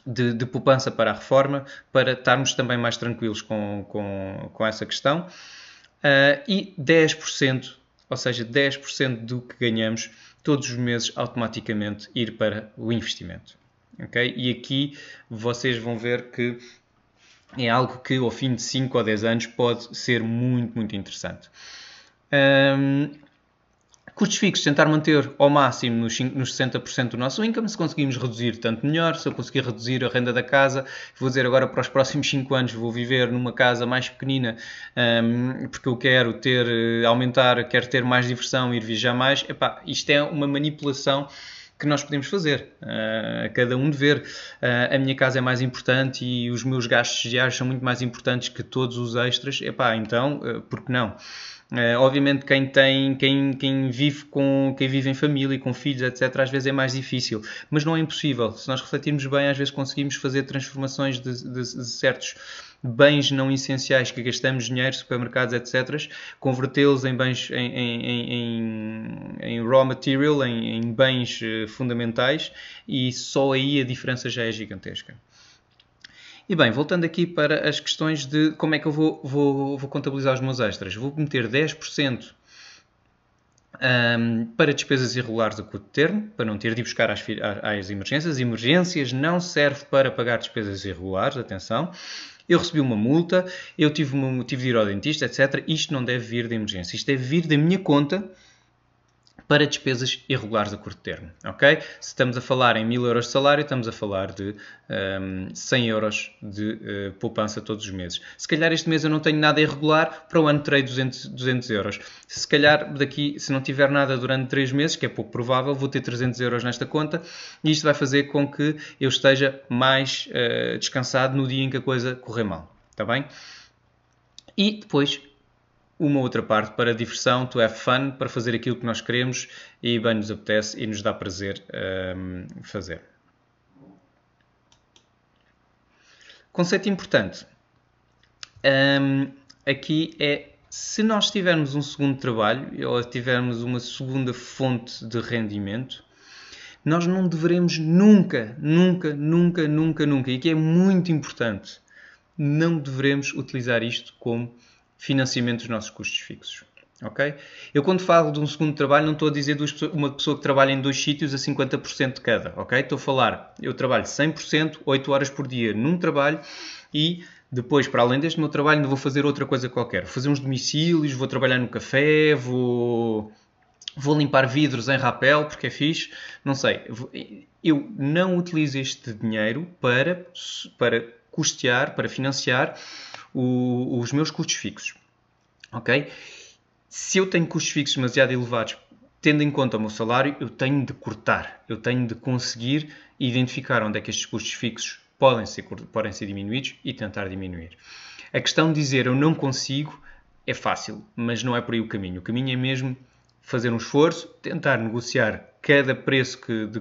S1: de, de, poupança para a reforma, para estarmos também mais tranquilos com, com, com essa questão. e 10%, ou seja, 10% do que ganhamos todos os meses automaticamente ir para o investimento. Okay? E aqui vocês vão ver que é algo que ao fim de 5 ou 10 anos pode ser muito, muito interessante. Um, ehm, Custos fixos, tentar manter ao máximo nos, 60% do nosso income. Se conseguimos reduzir, tanto melhor. Se eu conseguir reduzir a renda da casa, vou dizer agora para os próximos 5 anos vou viver numa casa mais pequenina um, porque eu quero ter, eh, aumentar, quero ter mais diversão, ir viajar mais. Epá, isto é uma manipulação que nós podemos fazer. Uh, cada um de ver. Uh, a minha casa é mais importante e os meus gastos diários são muito mais importantes que todos os extras. Epá, então, uh, por que não? Uh, obviamente quem tem quem, quem vive com quem vive em família com filhos etc às vezes é mais difícil mas não é impossível se nós refletirmos bem às vezes conseguimos fazer transformações de, de, de certos bens não essenciais que gastamos dinheiro supermercados etc convertê-los em bens em, em, em, em raw material em, bens eh, fundamentais e só aí a diferença já é gigantesca e bem, voltando aqui para as questões de como é que eu vou, vou, vou contabilizar os meus extras. Vou meter 10% um, para despesas irregulares a curto termo, para não ter de buscar às, às emergências. Emergências não serve para pagar despesas irregulares, atenção. Eu recebi uma multa, eu tive, uma, tive de ir ao dentista, etc. Isto não deve vir de emergência. Isto deve vir da minha conta para despesas irregulares a curto termo. Okay? Se estamos a falar em 1000 euros de salário, estamos a falar de um, ehm, 100 euros de uh, poupança todos os meses. Se calhar este mês eu não tenho nada irregular, para o ano terei 200, 200 euros. Se calhar daqui, se não tiver nada durante 3 meses, que é pouco provável, vou ter 300 euros nesta conta e isto vai fazer com que eu esteja mais uh, descansado no dia em que a coisa correr mal. Está bem? E depois uma outra parte para diversão, to have fun, para fazer aquilo que nós queremos e bem nos apetece e nos dá prazer um, ehm, fazer. Conceito importante um, ehm, aqui é se nós tivermos um segundo trabalho ou tivermos uma segunda fonte de rendimento, nós não devemos nunca, nunca, nunca, nunca, nunca, e que é muito importante, não devemos utilizar isto como financiamento dos nossos custos fixos. Ok? Eu quando falo de um segundo trabalho não estou a dizer duas, uma pessoa que trabalha em dois sítios a 50% de cada, ok? Estou a falar, eu trabalho 100%, 8 horas por dia num trabalho e depois, para além deste meu trabalho, ainda vou fazer outra coisa qualquer. Vou fazer uns domicílios, vou trabalhar no café, vou, vou limpar vidros em rapel, porque é fixe, não sei. Eu não utilizo este dinheiro para, para custear, para financiar o, os meus custos fixos. Ok? Se eu tenho custos fixos demasiado elevados, tendo em conta o meu salário, eu tenho de cortar, eu tenho de conseguir identificar onde é que estes custos fixos podem ser, podem ser diminuídos e tentar diminuir. A questão de dizer eu não consigo é fácil, mas não é por aí o caminho. O caminho é mesmo fazer um esforço, tentar negociar cada preço que, de,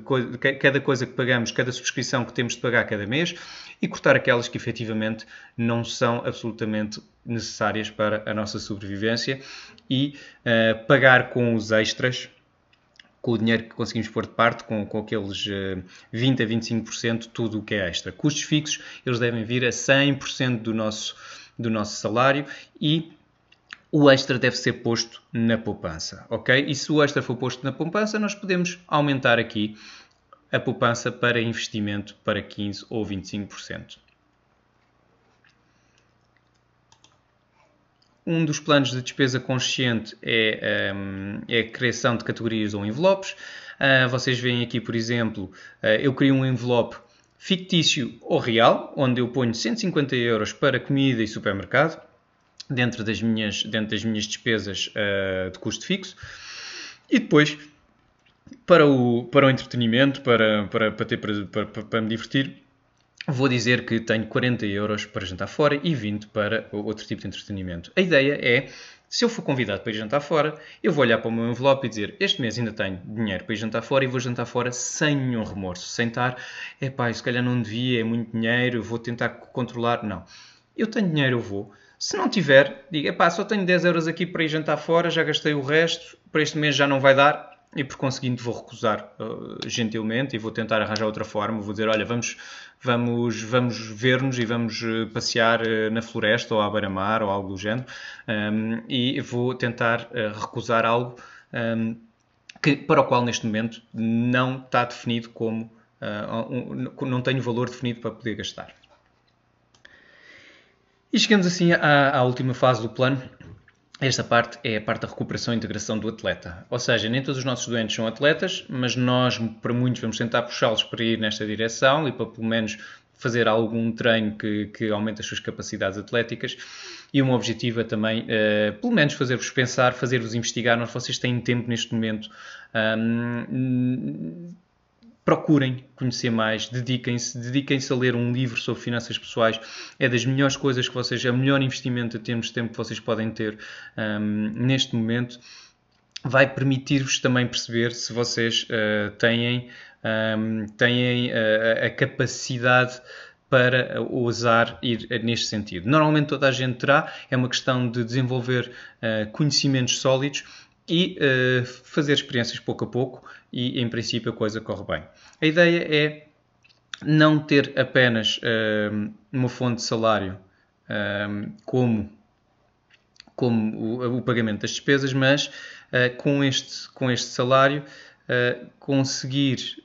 S1: cada coisa que pagamos, cada subscrição que temos de pagar cada mês e cortar aquelas que efetivamente não são absolutamente necessárias para a nossa sobrevivência e uh, pagar com os extras, com o dinheiro que conseguimos pôr de parte, com, com aqueles 20 eh, a 25%, tudo o que é extra. Custos fixos, eles devem vir a 100% do nosso, do nosso salário e o extra deve ser posto na poupança, ok? E se o extra for posto na poupança, nós podemos aumentar aqui a poupança para investimento para 15 ou 25%. Um dos planos de despesa consciente é, um, é a criação de categorias ou envelopes. Uh, vocês veem aqui, por exemplo, uh, eu crio um envelope fictício ou real, onde eu ponho 150 euros para comida e supermercado dentro das minhas, dentro das minhas despesas uh, de custo fixo. E depois, para o, para o entretenimento, para, para, para, ter, para, para, para me divertir, vou dizer que tenho 40 euros para jantar fora e 20 para outro tipo de entretenimento. A ideia é, se eu for convidado para ir jantar fora, eu vou olhar para o meu envelope e dizer, este mês ainda tenho dinheiro para ir jantar fora e vou jantar fora sem nenhum remorso, sem estar, pá, se calhar não devia, é muito dinheiro, vou tentar controlar, não. Eu tenho dinheiro, eu vou. Se não tiver, diga, pá, só tenho 10 euros aqui para ir jantar fora, já gastei o resto, para este mês já não vai dar e por conseguinte vou recusar uh, gentilmente e vou tentar arranjar outra forma, vou dizer, olha, vamos vamos vamos ver-nos e vamos eh, passear uh, na floresta ou à beira-mar ou algo do género um, ehm, e vou tentar recusar algo um, ehm, que, para o qual neste momento não está definido como, um, não tenho valor definido para poder gastar. E chegamos assim à, à última fase do plano, esta parte é a parte da recuperação e integração do atleta. Ou seja, nem todos os nossos doentes são atletas, mas nós, para muitos, vamos tentar puxá-los para ir nesta direção e para, pelo menos, fazer algum treino que, que aumente as suas capacidades atléticas. E meu objetivo é também, uh, pelo menos, fazer-vos pensar, fazer-vos investigar. Nós, vocês têm tempo neste momento. Um, procurem conhecer mais, dediquem-se, dediquem-se a ler um livro sobre finanças pessoais. É das melhores coisas que vocês, é o melhor investimento a termos de tempo que vocês podem ter um, neste momento. Vai permitir-vos também perceber se vocês uh, têm, um, têm eh, a, a capacidade para ousar ir neste sentido. Normalmente toda a gente terá, é uma questão de desenvolver uh, conhecimentos sólidos e uh, fazer experiências pouco a pouco e em princípio a coisa corre bem. A ideia é não ter apenas uh, uma fonte de salário uh, como, como o, o, pagamento das despesas, mas com, este, com este salário conseguir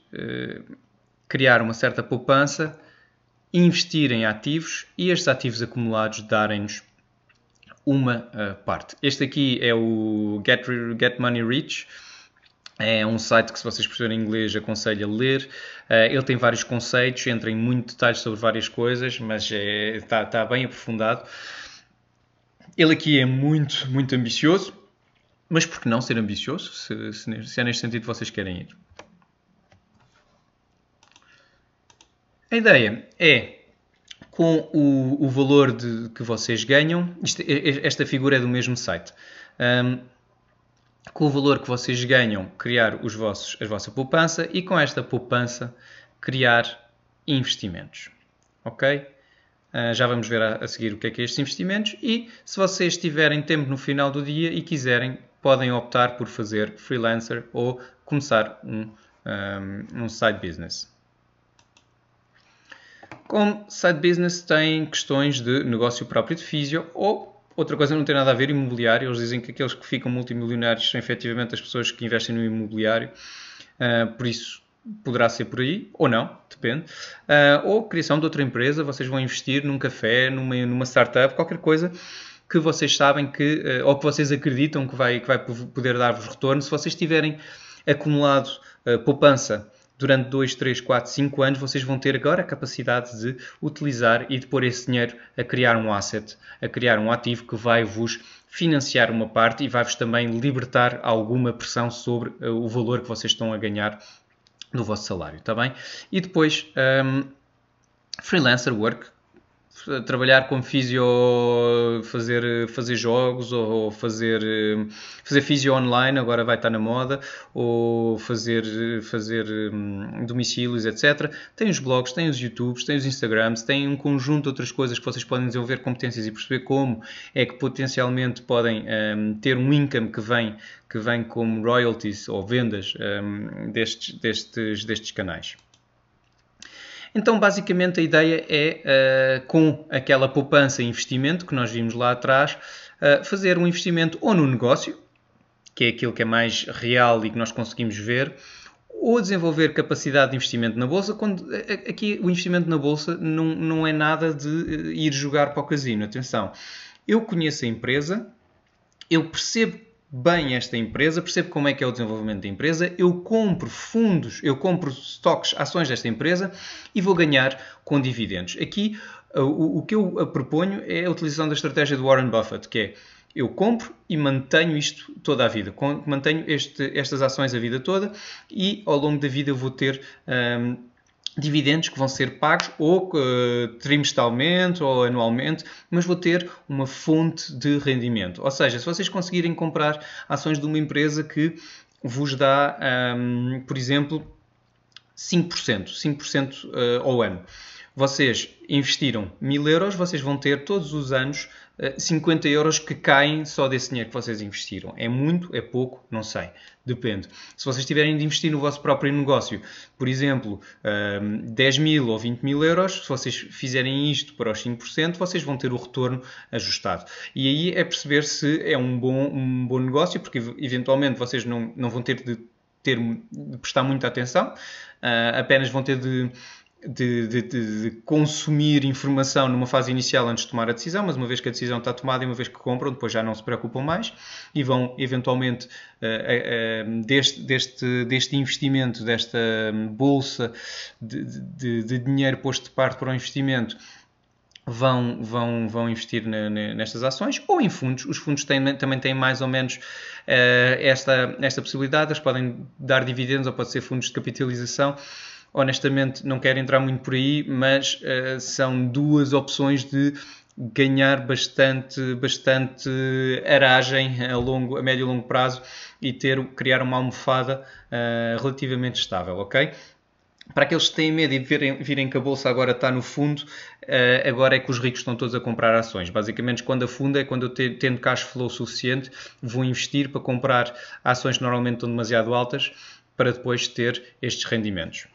S1: criar uma certa poupança, investir em ativos e estes ativos acumulados darem-nos uma uh, parte. Este aqui é o Get, Get Money Rich. É um site que, se vocês perceberem inglês, aconselho a ler. Eh, ele tem vários conceitos, entra em muito detalhes sobre várias coisas, mas está eh, é, tá bem aprofundado. Ele aqui é muito, muito ambicioso, mas por que não ser ambicioso, se, se, se é neste sentido que vocês querem ir? A ideia é com o, o valor de, que vocês ganham. Isto, esta figura é do mesmo site. Um, com o valor que vocês ganham, criar os vossos, a vossa poupança e com esta poupança criar investimentos. Ok? Uh, já vamos ver a, a, seguir o que é que é estes investimentos e se vocês tiverem tempo no final do dia e quiserem, podem optar por fazer freelancer ou começar um, um, um side business como side business tem questões de negócio próprio de físio ou Outra coisa não tem nada a ver, imobiliário. Eles dizem que aqueles que ficam multimilionários são efetivamente as pessoas que investem no imobiliário. Uh, por isso, poderá ser por aí, ou não, depende. Uh, ou criação de outra empresa, vocês vão investir num café, numa, numa startup, qualquer coisa que vocês sabem que, uh, ou que vocês acreditam que vai, que vai poder dar-vos retorno. Se vocês tiverem acumulado poupança durante 2, 3, 4, 5 anos, vocês vão ter agora a capacidade de utilizar e de pôr esse dinheiro a criar um asset, a criar um ativo que vai vos financiar uma parte e vai-vos também libertar alguma pressão sobre eh, o valor que vocês estão a ganhar do vosso salário, está bem? E depois, um, ehm, freelancer work, trabalhar com físio, fazer, fazer jogos ou fazer, fazer físio online, agora vai estar na moda, ou fazer, fazer hum, domicílios, etc. Tem os blogs, tem os YouTubes, tem os Instagrams, tem um conjunto de outras coisas que vocês podem desenvolver competências e perceber como é que potencialmente podem um, ter um income que vem, que vem como royalties ou vendas um, destes, destes, destes canais. Então, basicamente, a ideia é, uh, com aquela poupança e investimento que nós vimos lá atrás, uh, fazer um investimento ou no negócio, que é aquilo que é mais real e que nós conseguimos ver, ou desenvolver capacidade de investimento na bolsa, quando eh, aqui o investimento na bolsa não, não é nada de ir jogar para o casino. Atenção, eu conheço a empresa, eu percebo bem esta empresa, percebo como é que é o desenvolvimento da empresa, eu compro fundos, eu compro stocks, ações desta empresa e vou ganhar com dividendos. Aqui eh, o, o que eu eh, proponho é a utilização da estratégia de Warren Buffett, que é eu compro e mantenho isto toda a vida, mantenho este, estas ações a vida toda e ao longo da vida eu vou ter. Um, ehm, dividendos que vão ser pagos ou uh, trimestralmente ou anualmente, mas vou ter uma fonte de rendimento. Ou seja, se vocês conseguirem comprar ações de uma empresa que vos dá, um, ehm, por exemplo, 5%, 5% eh, ao ano. Vocês investiram 1000 euros, vocês vão ter todos os anos 50 eh, euros que caem só desse dinheiro que vocês investiram. É muito? É pouco? Não sei. Depende. Se vocês tiverem de investir no vosso próprio negócio, por exemplo, 10 ehm, mil ou 20 mil euros, se vocês fizerem isto para os 5%, vocês vão ter o retorno ajustado. E aí é perceber se é um bom, um bom negócio, porque eventualmente vocês não, não vão ter de, ter de prestar muita atenção, eh, apenas vão ter de de, de, de, consumir informação numa fase inicial antes de tomar a decisão, mas uma vez que a decisão está tomada e uma vez que compram, depois já não se preocupam mais e vão eventualmente uh, uh, deste, deste, deste investimento, desta hum, bolsa de, de, de dinheiro posto de parte para o investimento vão, vão, vão investir nestas ações ou em fundos. Os fundos têm, também têm mais ou menos uh, esta, esta possibilidade, eles podem dar dividendos ou pode ser fundos de capitalização honestamente não quero entrar muito por aí, mas uh, são duas opções de ganhar bastante, bastante aragem a, longo, a médio e longo prazo e ter, criar uma almofada uh, relativamente estável, ok? Para aqueles que têm medo e virem, virem que a bolsa agora está no fundo, uh, agora é que os ricos estão todos a comprar ações. Basicamente, quando afunda é quando eu te, tendo cash flow suficiente, vou investir para comprar ações que normalmente estão demasiado altas para depois ter estes rendimentos.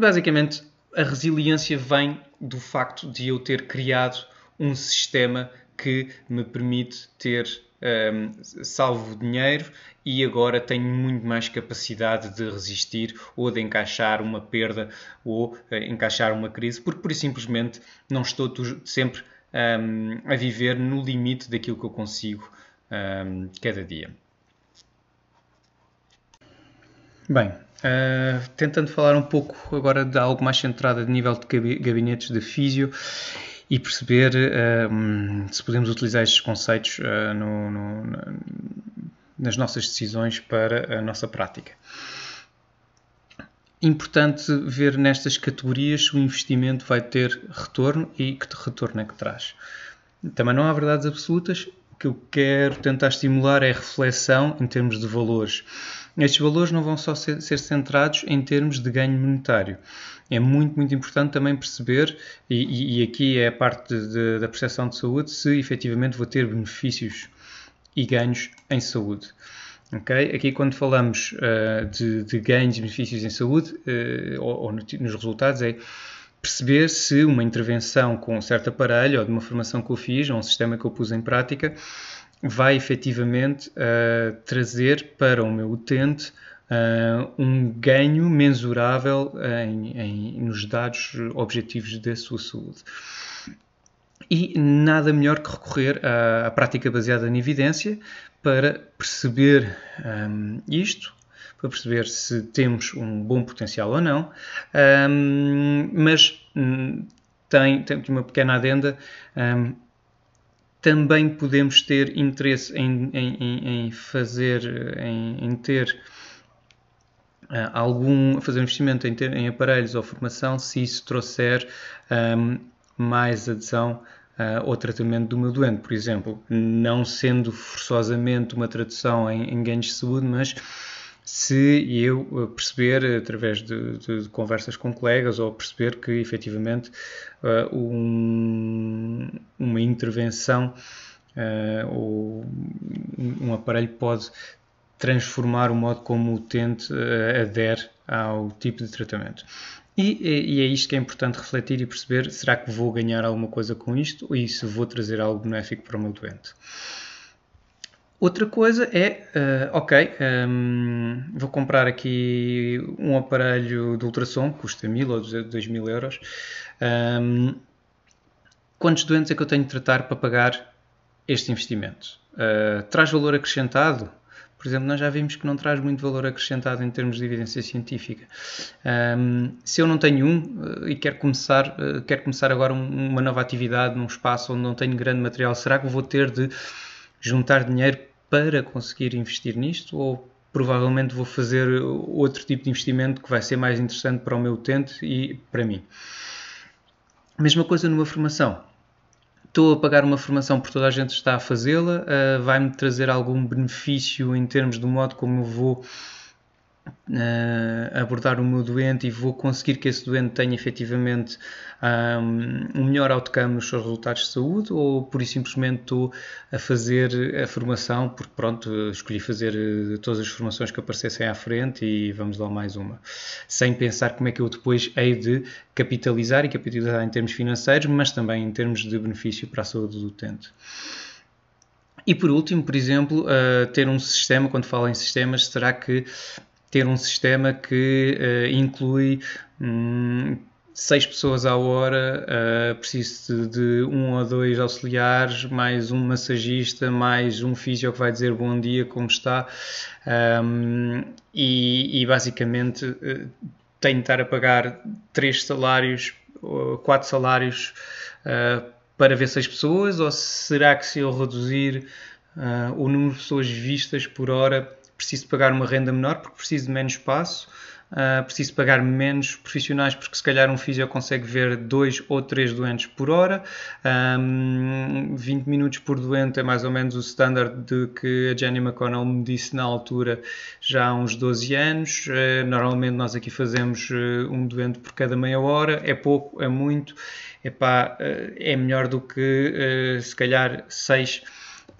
S1: Basicamente, a resiliência vem do facto de eu ter criado um sistema que me permite ter um, ehm, salvo dinheiro e agora tenho muito mais capacidade de resistir ou de encaixar uma perda ou uh, encaixar uma crise, porque por simplesmente não estou sempre um, ehm, a viver no limite daquilo que eu consigo um, ehm, cada dia. Bem, ah, tentando falar um pouco agora de algo mais centrado de nível de gabinetes de físio e perceber uh, se podemos utilizar estes conceitos uh, no, no, nas nossas decisões para a nossa prática. Importante ver nestas categorias se o investimento vai ter retorno e que retorno é que traz. Também não há verdades absolutas, o que eu quero tentar estimular é a reflexão em termos de valores estes valores não vão só ser, ser centrados em termos de ganho monetário. É muito, muito importante também perceber, e, e aqui é a parte de, da percepção de saúde, se efetivamente vou ter benefícios e ganhos em saúde. Okay? Aqui, quando falamos uh, de, de, ganhos e benefícios em saúde, uh, ou, ou, nos resultados, é perceber se uma intervenção com um certo aparelho, ou de uma formação que eu fiz, ou um sistema que eu pus em prática, vai efetivamente uh, trazer para o meu utente uh, um ganho mensurável eh, em, em, nos dados objetivos da sua saúde. E nada melhor que recorrer à, à prática baseada na evidência para perceber um, isto, para perceber se temos um bom potencial ou não, um, mas hum, tem, tem uma pequena adenda. Um, também podemos ter interesse em, em, em fazer, em, em ter eh, algum, fazer um investimento em, ter, em aparelhos ou formação se isso trouxer um, ehm, mais adesão uh, ao tratamento do meu doente, por exemplo, não sendo forçosamente uma tradução em, ganhos de saúde, mas se eu eh, perceber, através de, de, de conversas com colegas, ou perceber que efetivamente eh, um, uma intervenção uh, ou um aparelho pode transformar o modo como o utente uh, adere ao tipo de tratamento. E, e, é isto que é importante refletir e perceber: será que vou ganhar alguma coisa com isto e se vou trazer algo benéfico para o meu doente? Outra coisa é, uh, ok, um, ehm, vou comprar aqui um aparelho de ultrassom, custa 1000 ou dois mil euros. Um, ehm, quantos doentes é que eu tenho de tratar para pagar este investimento? Uh, traz valor acrescentado? Por exemplo, nós já vimos que não traz muito valor acrescentado em termos de evidência científica. Um, ehm, se eu não tenho um eh, e quero começar, uh, quero começar agora um, uma nova atividade num espaço onde não tenho grande material, será que vou ter de juntar dinheiro para conseguir investir nisto ou provavelmente vou fazer outro tipo de investimento que vai ser mais interessante para o meu utente e para mim. Mesma coisa numa formação. Estou a pagar uma formação porque toda a gente está a fazê-la, eh, vai-me trazer algum benefício em termos do modo como eu vou Uh, abordar o meu doente e vou conseguir que esse doente tenha efetivamente um, um melhor outcome nos seus resultados de saúde ou por isso simplesmente estou a fazer a formação porque pronto, escolhi fazer eh, todas as formações que aparecessem à frente e vamos lá mais uma, sem pensar como é que eu depois hei de capitalizar e capitalizar em termos financeiros, mas também em termos de benefício para a saúde do utente. E por último, por exemplo, uh, ter um sistema, quando falo em sistemas, será que ter um sistema que uh, inclui um, seis pessoas à hora, uh, preciso de, de um ou dois auxiliares, mais um massagista, mais um físico que vai dizer bom dia, como está, um, e, e, basicamente uh, tenho de estar a pagar três salários, quatro salários uh, para ver seis pessoas, ou será que se eu reduzir o número de pessoas vistas por hora preciso pagar uma renda menor porque preciso de menos espaço, uh, preciso pagar menos profissionais porque se calhar um fisio consegue ver dois ou três doentes por hora, um, 20 minutos por doente é mais ou menos o standard de que a Jenny McConnell me disse na altura já há uns 12 anos, uh, normalmente nós aqui fazemos uh, um doente por cada meia hora, é pouco, é muito, epá, é melhor do que se calhar seis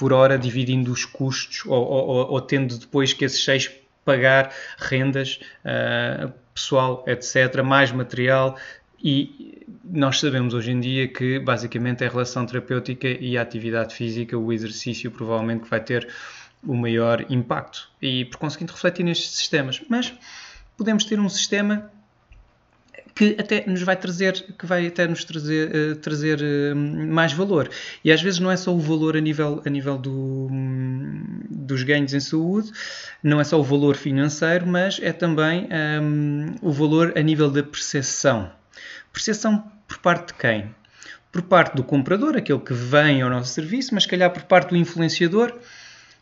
S1: por hora, dividindo os custos ou, ou, ou tendo depois que esses seis pagar rendas, uh, pessoal, etc., mais material. E nós sabemos hoje em dia que basicamente a relação terapêutica e a atividade física, o exercício, provavelmente vai ter o maior impacto. E por conseguinte, refletir nestes sistemas. Mas podemos ter um sistema que até nos vai trazer, que vai até nos trazer, uh, trazer uh, mais valor. E às vezes não é só o valor a nível, a nível do, um, dos ganhos em saúde, não é só o valor financeiro, mas é também um, o valor a nível da percepção. Percepção por parte de quem? Por parte do comprador, aquele que vem ao nosso serviço, mas se calhar por parte do influenciador,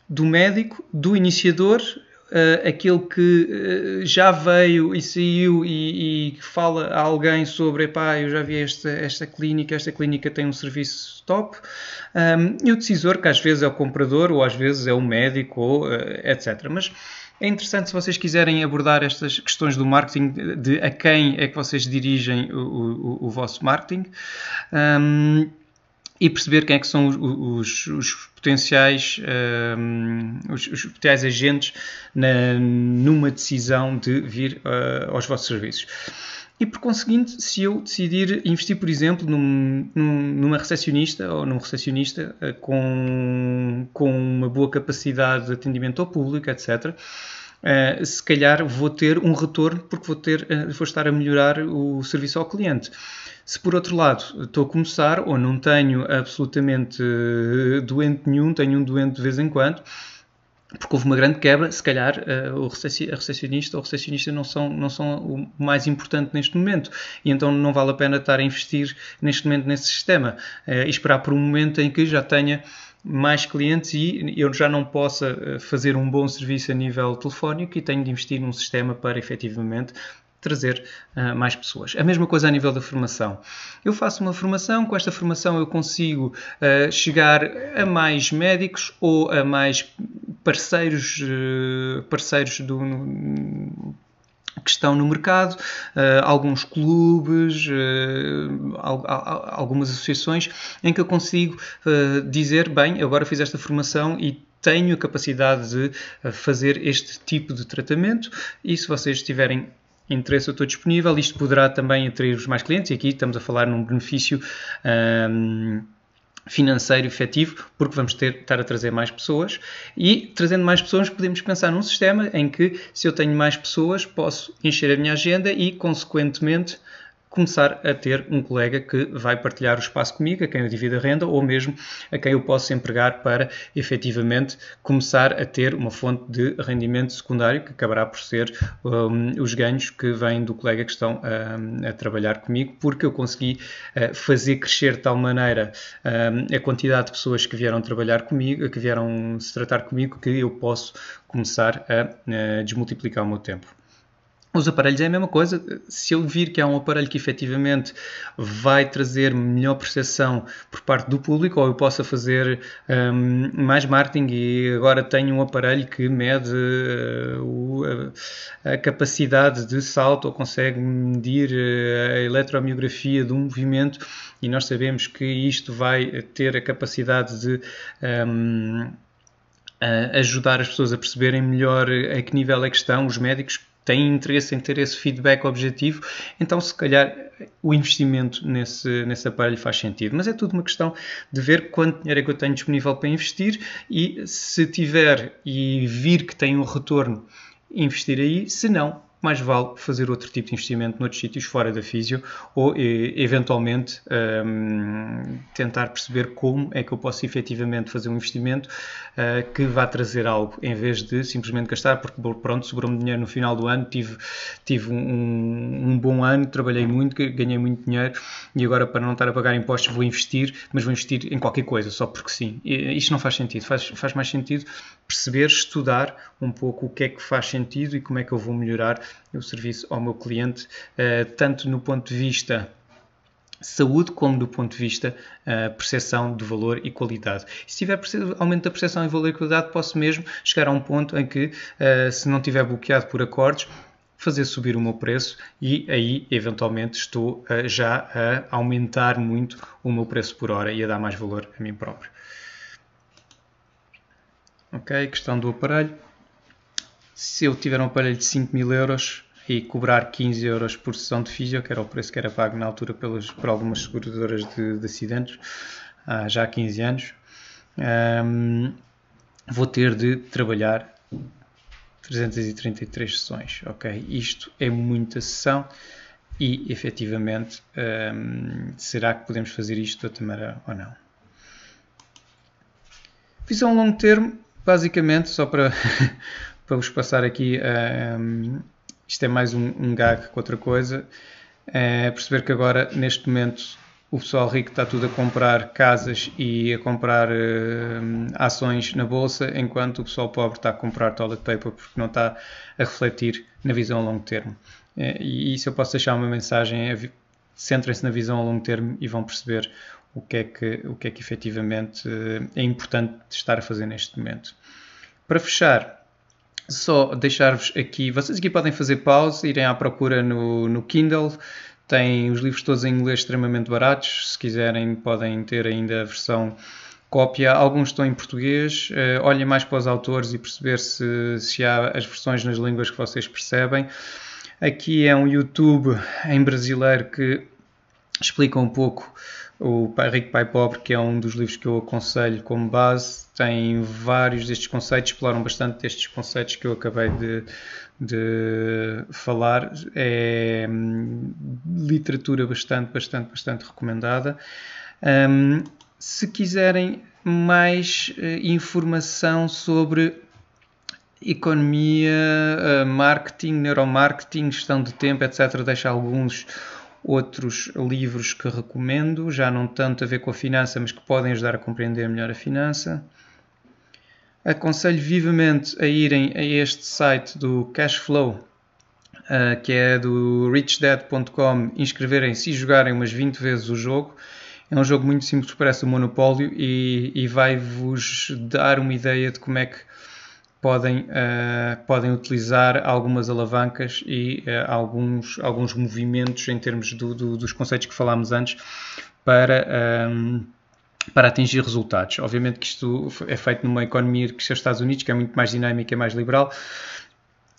S1: do médico, do iniciador uh, eh, aquele que uh, já veio e saiu e, e, fala a alguém sobre epá, eu já vi esta, esta clínica, esta clínica tem um serviço top, um, e o decisor, que às vezes é o comprador, ou às vezes é o médico, ou, uh, eh, etc. Mas é interessante se vocês quiserem abordar estas questões do marketing, de a quem é que vocês dirigem o, o, o vosso marketing. Um, e perceber quem é que são os, os, os potenciais, um, ehm, os, os, potenciais agentes na, numa decisão de vir uh, aos vossos serviços. E por conseguinte, se eu decidir investir, por exemplo, num, num, numa recepcionista ou num recepcionista uh, com, com uma boa capacidade de atendimento ao público, etc., uh, se calhar vou ter um retorno porque vou, ter, uh, vou estar a melhorar o serviço ao cliente. Se por outro lado estou a começar ou não tenho absolutamente eh, doente nenhum, tenho um doente de vez em quando, porque houve uma grande quebra, se calhar o recepcionista ou o recepcionista não são, não são o mais importante neste momento e então não vale a pena estar a investir neste momento nesse sistema e esperar por um momento em que já tenha mais clientes e eu já não possa eh, fazer um bom serviço a nível telefónico e tenho de investir num sistema para efetivamente trazer uh, mais pessoas. A mesma coisa a nível da formação. Eu faço uma formação, com esta formação eu consigo uh, chegar a mais médicos ou a mais parceiros, uh, parceiros do, que estão no mercado, eh, alguns clubes, eh, algumas associações, em que eu consigo eh, dizer: bem, agora fiz esta formação e tenho a capacidade de fazer este tipo de tratamento e se vocês tiverem interesse eu estou disponível, isto poderá também atrair-vos mais clientes e aqui estamos a falar num benefício um, ehm, financeiro efetivo, porque vamos ter, estar a trazer mais pessoas e trazendo mais pessoas podemos pensar num sistema em que se eu tenho mais pessoas posso encher a minha agenda e consequentemente começar a ter um colega que vai partilhar o espaço comigo, a quem eu divido a renda, ou mesmo a quem eu posso empregar para efetivamente começar a ter uma fonte de rendimento secundário, que acabará por ser um, os ganhos que vêm do colega que estão hum, a trabalhar comigo, porque eu consegui eh, fazer crescer de tal maneira hum, a quantidade de pessoas que vieram trabalhar comigo, que vieram se tratar comigo, que eu posso começar a, a eh, desmultiplicar o meu tempo. Os aparelhos é a mesma coisa. Se eu vir que há um aparelho que efetivamente vai trazer melhor percepção por parte do público, ou eu possa fazer um, mais marketing e agora tenho um aparelho que mede uh, o, a, a capacidade de salto ou consegue medir eh, a eletromiografia um movimento, e nós sabemos que isto vai ter a capacidade de. Um, ajudar as pessoas a perceberem melhor a que nível é que estão, os médicos têm interesse em ter esse feedback objetivo, então se calhar o investimento nesse, nesse aparelho faz sentido. Mas é tudo uma questão de ver quanto dinheiro é que eu tenho disponível para investir e se tiver e vir que tem um retorno, investir aí, se não, mais vale fazer outro tipo de investimento noutros sítios fora da físio ou eh, eventualmente um, ehm, tentar perceber como é que eu posso efetivamente fazer um investimento uh, que vá trazer algo em vez de simplesmente gastar porque pronto, sobrou-me dinheiro no final do ano, tive, tive um, um bom ano, trabalhei muito, ganhei muito dinheiro e agora para não estar a pagar impostos vou investir, mas vou investir em qualquer coisa só porque sim. Isto não faz sentido, faz, faz mais sentido perceber, estudar um pouco o que é que faz sentido e como é que eu vou melhorar o serviço ao meu cliente, eh, tanto no ponto de vista saúde como do ponto de vista uh, percepção de valor e qualidade. E se tiver aumento da percepção de valor e qualidade, posso mesmo chegar a um ponto em que, uh, se não tiver bloqueado por acordos, fazer subir o meu preço e aí eventualmente estou uh, já a aumentar muito o meu preço por hora e a dar mais valor a mim próprio ok? Questão do aparelho. Se eu tiver um aparelho de 5 mil euros e cobrar 15 euros por sessão de físio, que era o preço que era pago na altura pelas, por algumas seguradoras de, de acidentes, há já há 15 anos, hum, vou ter de trabalhar 333 sessões, ok? Isto é muita sessão e, efetivamente, hum, será que podemos fazer isto outra maneira ou não? Visão a longo termo, basicamente, só para, para vos passar aqui, eh, um, isto é mais um, um gag que outra coisa, é perceber que agora, neste momento, o pessoal rico está tudo a comprar casas e a comprar uh, ações na bolsa, enquanto o pessoal pobre está a comprar toilet paper porque não está a refletir na visão a longo termo. Eh, e isso eu posso deixar uma mensagem: é centrem-se na visão a longo termo e vão perceber o que é que, o que, é que efetivamente eh, é importante estar a fazer neste momento. Para fechar, só deixar-vos aqui, vocês aqui podem fazer pausa, irem à procura no, no Kindle, tem os livros todos em inglês extremamente baratos, se quiserem podem ter ainda a versão cópia, alguns estão em português, uh, olhem mais para os autores e perceber se, se há as versões nas línguas que vocês percebem. Aqui é um YouTube em brasileiro que explica um pouco o Pai Rico, Pai Pobre, que é um dos livros que eu aconselho como base, tem vários destes conceitos, exploram bastante destes conceitos que eu acabei de, de falar. É hum, literatura bastante, bastante, bastante recomendada. Um, se quiserem mais eh, informação sobre economia, eh, marketing, neuromarketing, gestão de tempo, etc., deixo alguns Outros livros que recomendo, já não tanto a ver com a finança, mas que podem ajudar a compreender melhor a finança. Aconselho vivamente a irem a este site do Cashflow, ah, que é do richdad.com, inscreverem-se e jogarem umas 20 vezes o jogo. É um jogo muito simples, parece um monopólio e, e vai-vos dar uma ideia de como é que podem, uh, podem utilizar algumas alavancas e uh, alguns, alguns movimentos em termos do, do, dos conceitos que falámos antes para. Um, ehm, para atingir resultados. Obviamente que isto é feito numa economia que os Estados Unidos, que é muito mais dinâmica, e mais liberal,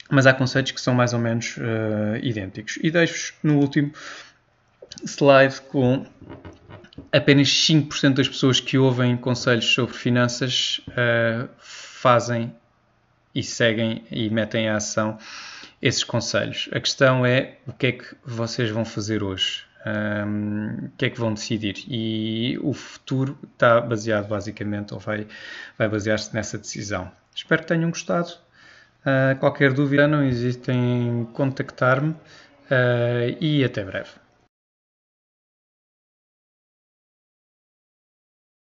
S1: mas há conceitos que são mais ou menos uh, idênticos. E deixo-vos no último slide com apenas 5% das pessoas que ouvem conselhos sobre finanças uh, fazem e seguem e metem em ação esses conselhos. A questão é o que é que vocês vão fazer hoje, um, o que é que vão decidir e o futuro está baseado basicamente ou vai, vai basear-se nessa decisão. Espero que tenham gostado. Uh, qualquer dúvida, não hesitem em contactar-me uh, e até breve.